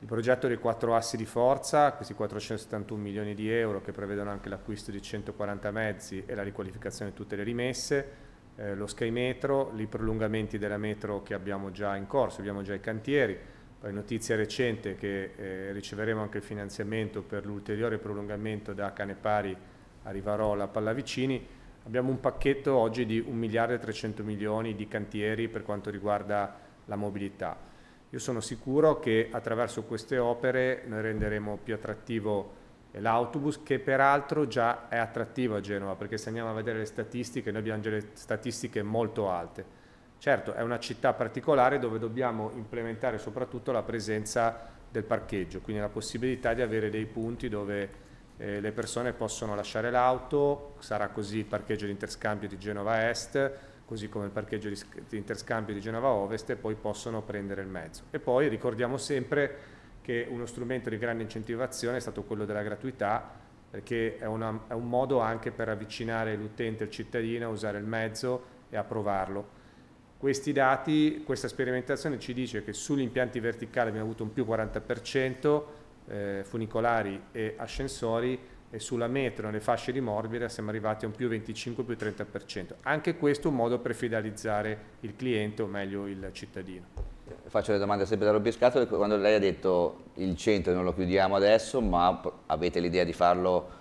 Il progetto dei quattro assi di forza, questi 471 milioni di euro che prevedono anche l'acquisto di 140 mezzi e la riqualificazione di tutte le rimesse, eh, lo Sky Metro, i prolungamenti della metro che abbiamo già in corso, abbiamo già i cantieri, poi notizia recente che eh, riceveremo anche il finanziamento per l'ulteriore prolungamento da Canepari a Rivarola a Pallavicini. Abbiamo un pacchetto oggi di 1 miliardo e 300 milioni di cantieri per quanto riguarda la mobilità. Io sono sicuro che attraverso queste opere noi renderemo più attrattivo eh, l'autobus che peraltro già è attrattivo a Genova perché se andiamo a vedere le statistiche, noi abbiamo delle statistiche molto alte. Certo, è una città particolare dove dobbiamo implementare soprattutto la presenza del parcheggio, quindi la possibilità di avere dei punti dove eh, le persone possono lasciare l'auto, sarà così il parcheggio di interscambio di Genova Est, così come il parcheggio di, di interscambio di Genova Ovest e poi possono prendere il mezzo. E poi ricordiamo sempre che uno strumento di grande incentivazione è stato quello della gratuità, perché è, una, è un modo anche per avvicinare l'utente, il cittadino a usare il mezzo e a provarlo questi dati, questa sperimentazione ci dice che sugli impianti verticali abbiamo avuto un più 40%, eh, funicolari e ascensori, e sulla metro, nelle fasce di morbida, siamo arrivati a un più 25, più 30%. Anche questo è un modo per fidelizzare il cliente, o meglio il cittadino. Faccio le domande sempre da Robiscato, quando lei ha detto il centro non lo chiudiamo adesso, ma avete l'idea di farlo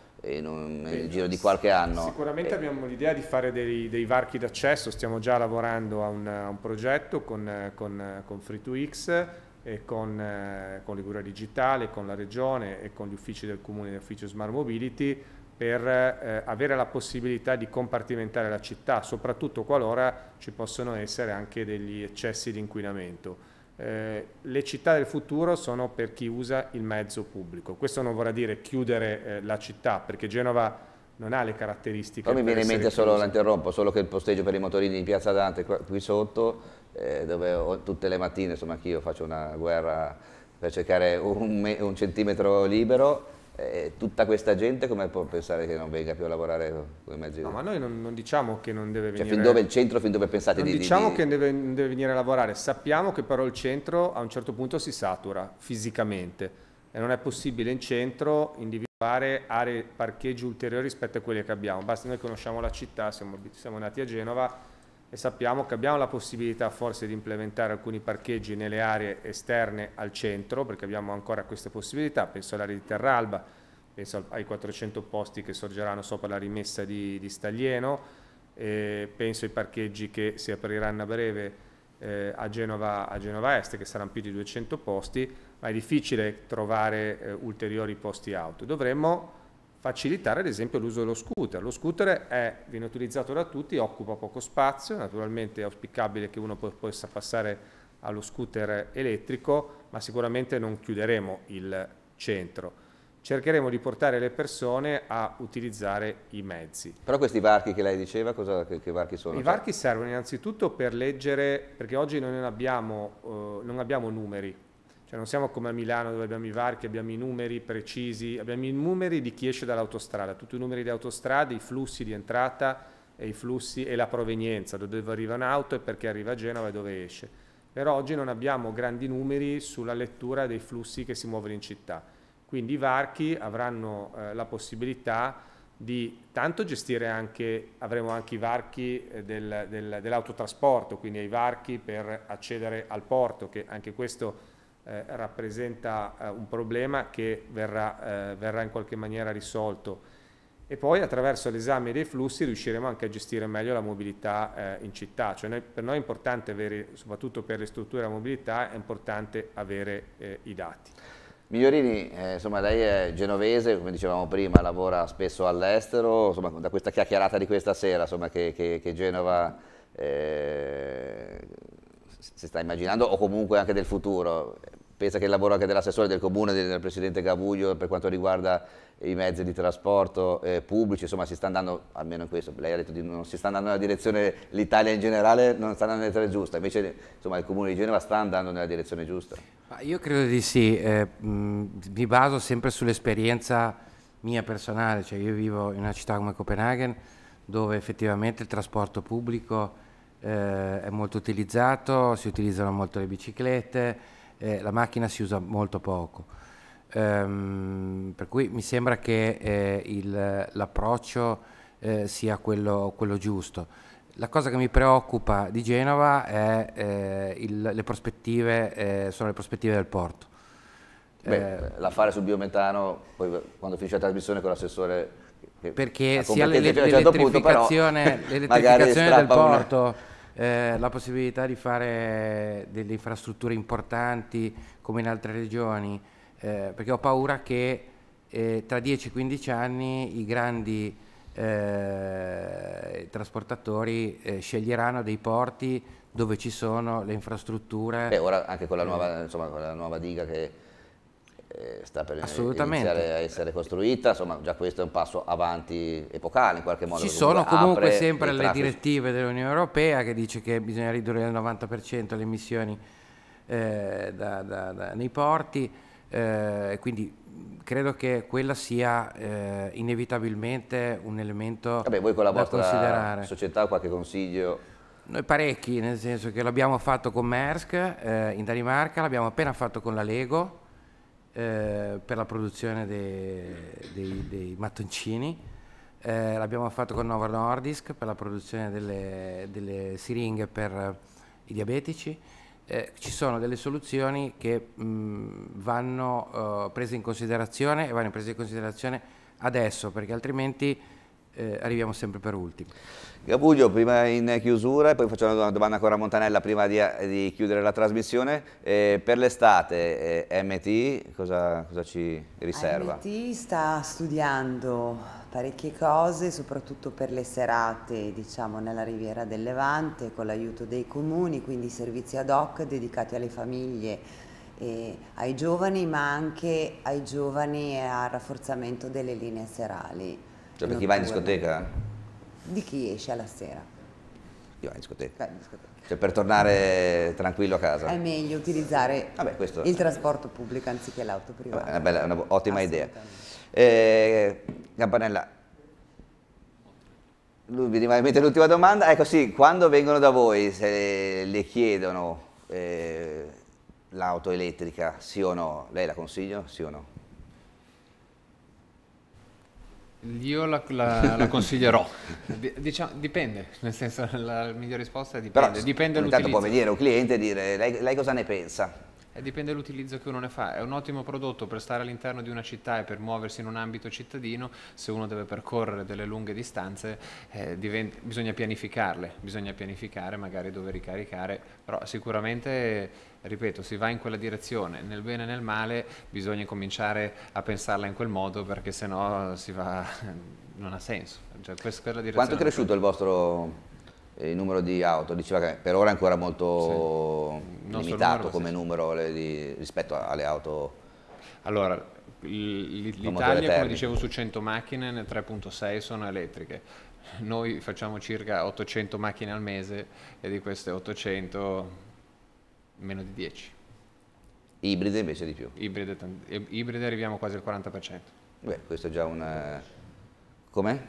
un, nel giro di qualche anno. Sicuramente eh. abbiamo l'idea di fare dei, dei, varchi d'accesso, stiamo già lavorando a un, a un progetto con, con, con Free2X e con, eh, con Liguria Digitale, con la Regione e con gli uffici del Comune e l'ufficio Smart Mobility per eh, avere la possibilità di compartimentare la città, soprattutto qualora ci possono essere anche degli eccessi di inquinamento eh, le città del futuro sono per chi usa il mezzo pubblico. Questo non vorrà dire chiudere eh, la città, perché Genova non ha le caratteristiche. Poi mi viene in mente solo, la interrompo, solo che il posteggio per i motorini in Piazza Dante, qua, qui sotto, eh, dove ho, tutte le mattine, insomma, anch'io faccio una guerra per cercare un, un centimetro libero, eh, tutta questa gente come può pensare che non venga più a lavorare come mezzo? No, ma noi non, non, diciamo che non deve venire... Cioè, fin dove il centro, fin dove pensate non di... diciamo di, che deve, non deve venire a lavorare, sappiamo che però il centro a un certo punto si satura fisicamente e non è possibile in centro individuare aree parcheggi ulteriori rispetto a quelle che abbiamo. Basta noi conosciamo la città, siamo, siamo nati a Genova, e sappiamo che abbiamo la possibilità forse di implementare alcuni parcheggi nelle aree esterne al centro, perché abbiamo ancora queste possibilità, penso all'area di Terralba, penso ai 400 posti che sorgeranno sopra la rimessa di, di Staglieno, eh, penso ai parcheggi che si apriranno a breve eh, a, Genova, a, Genova, Est, che saranno più di 200 posti, ma è difficile trovare eh, ulteriori posti auto. Dovremmo facilitare ad esempio l'uso dello scooter. Lo scooter è, viene utilizzato da tutti, occupa poco spazio, naturalmente è auspicabile che uno possa passare allo scooter elettrico, ma sicuramente non chiuderemo il centro. Cercheremo di portare le persone a utilizzare i mezzi. Però questi varchi che lei diceva, cosa, che, che varchi sono? I cioè varchi servono innanzitutto per leggere, perché oggi noi non abbiamo, eh, non abbiamo numeri, cioè non siamo come a Milano dove abbiamo i varchi, abbiamo i numeri precisi, abbiamo i numeri di chi esce dall'autostrada, tutti i numeri di autostrada, i flussi di entrata e i flussi e la provenienza, da dove arriva un'auto e perché arriva a Genova e dove esce. Però oggi non abbiamo grandi numeri sulla lettura dei flussi che si muovono in città. Quindi i varchi avranno eh, la possibilità di tanto gestire anche, avremo anche i varchi eh, del, del, dell'autotrasporto, quindi i varchi per accedere al porto, che anche questo eh, rappresenta eh, un problema che verrà, eh, verrà, in qualche maniera risolto. E poi attraverso l'esame dei flussi riusciremo anche a gestire meglio la mobilità eh, in città. Cioè noi, per noi è importante avere, soprattutto per le strutture a mobilità, è importante avere i dati. Migliorini, eh, insomma, lei è genovese, come dicevamo prima, lavora spesso all'estero, da questa chiacchierata di questa sera, insomma, che, che, che, Genova eh, si sta immaginando, o comunque anche del futuro, pensa che il lavoro anche dell'assessore del comune, del presidente Gavuglio per quanto riguarda i mezzi di trasporto eh, pubblici, insomma si sta andando, almeno in questo, lei ha detto che non si sta andando nella direzione, l'Italia in generale non sta andando nella direzione giusta, invece insomma, il comune di Genova sta andando nella direzione giusta. io credo di sì, eh, mi baso sempre sull'esperienza mia personale, cioè io vivo in una città come Copenaghen dove effettivamente il trasporto pubblico eh, è molto utilizzato, si utilizzano molto le biciclette, eh, la macchina si usa molto poco. Ehm, per cui mi sembra che eh, il, l'approccio eh, sia quello, quello, giusto. La cosa che mi preoccupa di Genova è, eh, il, le prospettive, eh, sono le prospettive del porto. Beh, l'affare sul biometano, poi quando finisce la trasmissione con l'assessore perché sia certo [LAUGHS] l'elettrificazione, l'elettrificazione del porto una... Eh, la possibilità di fare delle infrastrutture importanti come in altre regioni, eh, perché ho paura che eh, tra 10-15 anni i grandi eh, trasportatori eh, sceglieranno dei porti dove ci sono le infrastrutture. Beh, ora anche con la nuova, insomma, con la nuova diga che eh, sta per iniziare a essere costruita, insomma già questo è un passo avanti epocale in qualche modo. Ci sono comunque sempre le direttive dell'Unione Europea che dice che bisogna ridurre del 90% le emissioni eh, da, da, da, nei porti, eh, quindi credo che quella sia eh, inevitabilmente un elemento Vabbè, voi con la vostra considerare. società qualche consiglio? Noi parecchi, nel senso che l'abbiamo fatto con Maersk eh, in Danimarca, l'abbiamo appena fatto con la Lego, eh, per la produzione dei, dei, dei mattoncini. Eh, l'abbiamo fatto con Nova Nordisk per la produzione delle, delle siringhe per eh, i diabetici. Eh, ci sono delle soluzioni che mh, mm, vanno eh, prese in considerazione e vanno prese in considerazione adesso perché altrimenti eh, arriviamo sempre per ultimi. Gabuglio, prima in chiusura e poi faccio una domanda ancora a Montanella prima di, di chiudere la trasmissione. Eh, per l'estate eh, MT cosa, cosa, ci riserva? MT sta studiando parecchie cose, soprattutto per le serate diciamo, nella Riviera del Levante con l'aiuto dei comuni, quindi servizi ad hoc dedicati alle famiglie e ai giovani, ma anche ai giovani e al rafforzamento delle linee serali. Cioè per chi va in discoteca? di chi esce alla sera? Io in discoteca. Beh, in discoteca. Cioè per tornare tranquillo a casa. È meglio utilizzare Vabbè, questo... il trasporto pubblico anziché l'auto privata. è una, bella, una ottima idea. Eh, Campanella, mi rimane in mente l'ultima domanda. Ecco sì, quando vengono da voi, se le chiedono eh, l'auto elettrica, sì o no, lei la consiglio, sì o no? Io la, la, la [LAUGHS] consiglierò. Diciamo, dipende, nel senso la, la migliore risposta dipende. Però, dipende intanto può venire un cliente e dire lei, lei cosa ne pensa? E eh, dipende dall'utilizzo che uno ne fa. È un ottimo prodotto per stare all'interno di una città e per muoversi in un ambito cittadino, se uno deve percorrere delle lunghe distanze eh, diventa, bisogna pianificarle, bisogna pianificare magari dove ricaricare, però sicuramente, ripeto, si va in quella direzione, nel bene e nel male bisogna cominciare a pensarla in quel modo perché sennò si va, [LAUGHS] non ha senso. Cioè, Quanto è cresciuto il vostro il numero di auto, diceva che per ora è ancora molto sì. limitato numero, come sì. numero le, di, rispetto alle auto. Allora, l'Italia come dicevo su 100 macchine, nel 3.6 sono elettriche. Noi facciamo circa 800 macchine al mese e di queste 800 meno di 10. Ibride invece di più. Ibride, ibride arriviamo quasi al 40%. Beh, questo è già un... Eh, com'è?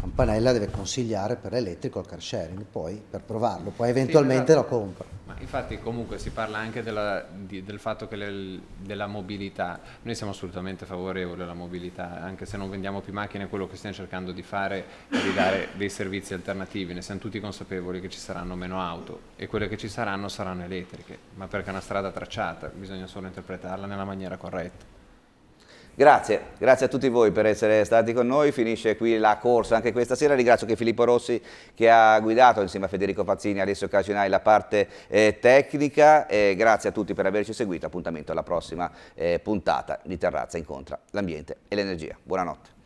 Campanella deve consigliare per l'elettrico il car sharing poi per provarlo, poi eventualmente sì, esatto. però, lo compra. Ma infatti comunque si parla anche della, di, del fatto che le, della mobilità, noi siamo assolutamente favorevoli alla mobilità, anche se non vendiamo più macchine quello che stiamo cercando di fare è di dare dei servizi alternativi, ne siamo tutti consapevoli che ci saranno meno auto e quelle che ci saranno saranno elettriche, ma perché è una strada tracciata, bisogna solo interpretarla nella maniera corretta. Grazie, grazie a tutti voi per essere stati con noi, finisce qui la corsa anche questa sera, ringrazio che Filippo Rossi che ha guidato insieme a Federico Pazzini, e Alessio Casinai la parte eh, tecnica, e grazie a tutti per averci seguito, appuntamento alla prossima eh, puntata di Terrazza Incontra l'Ambiente e l'Energia. Buonanotte.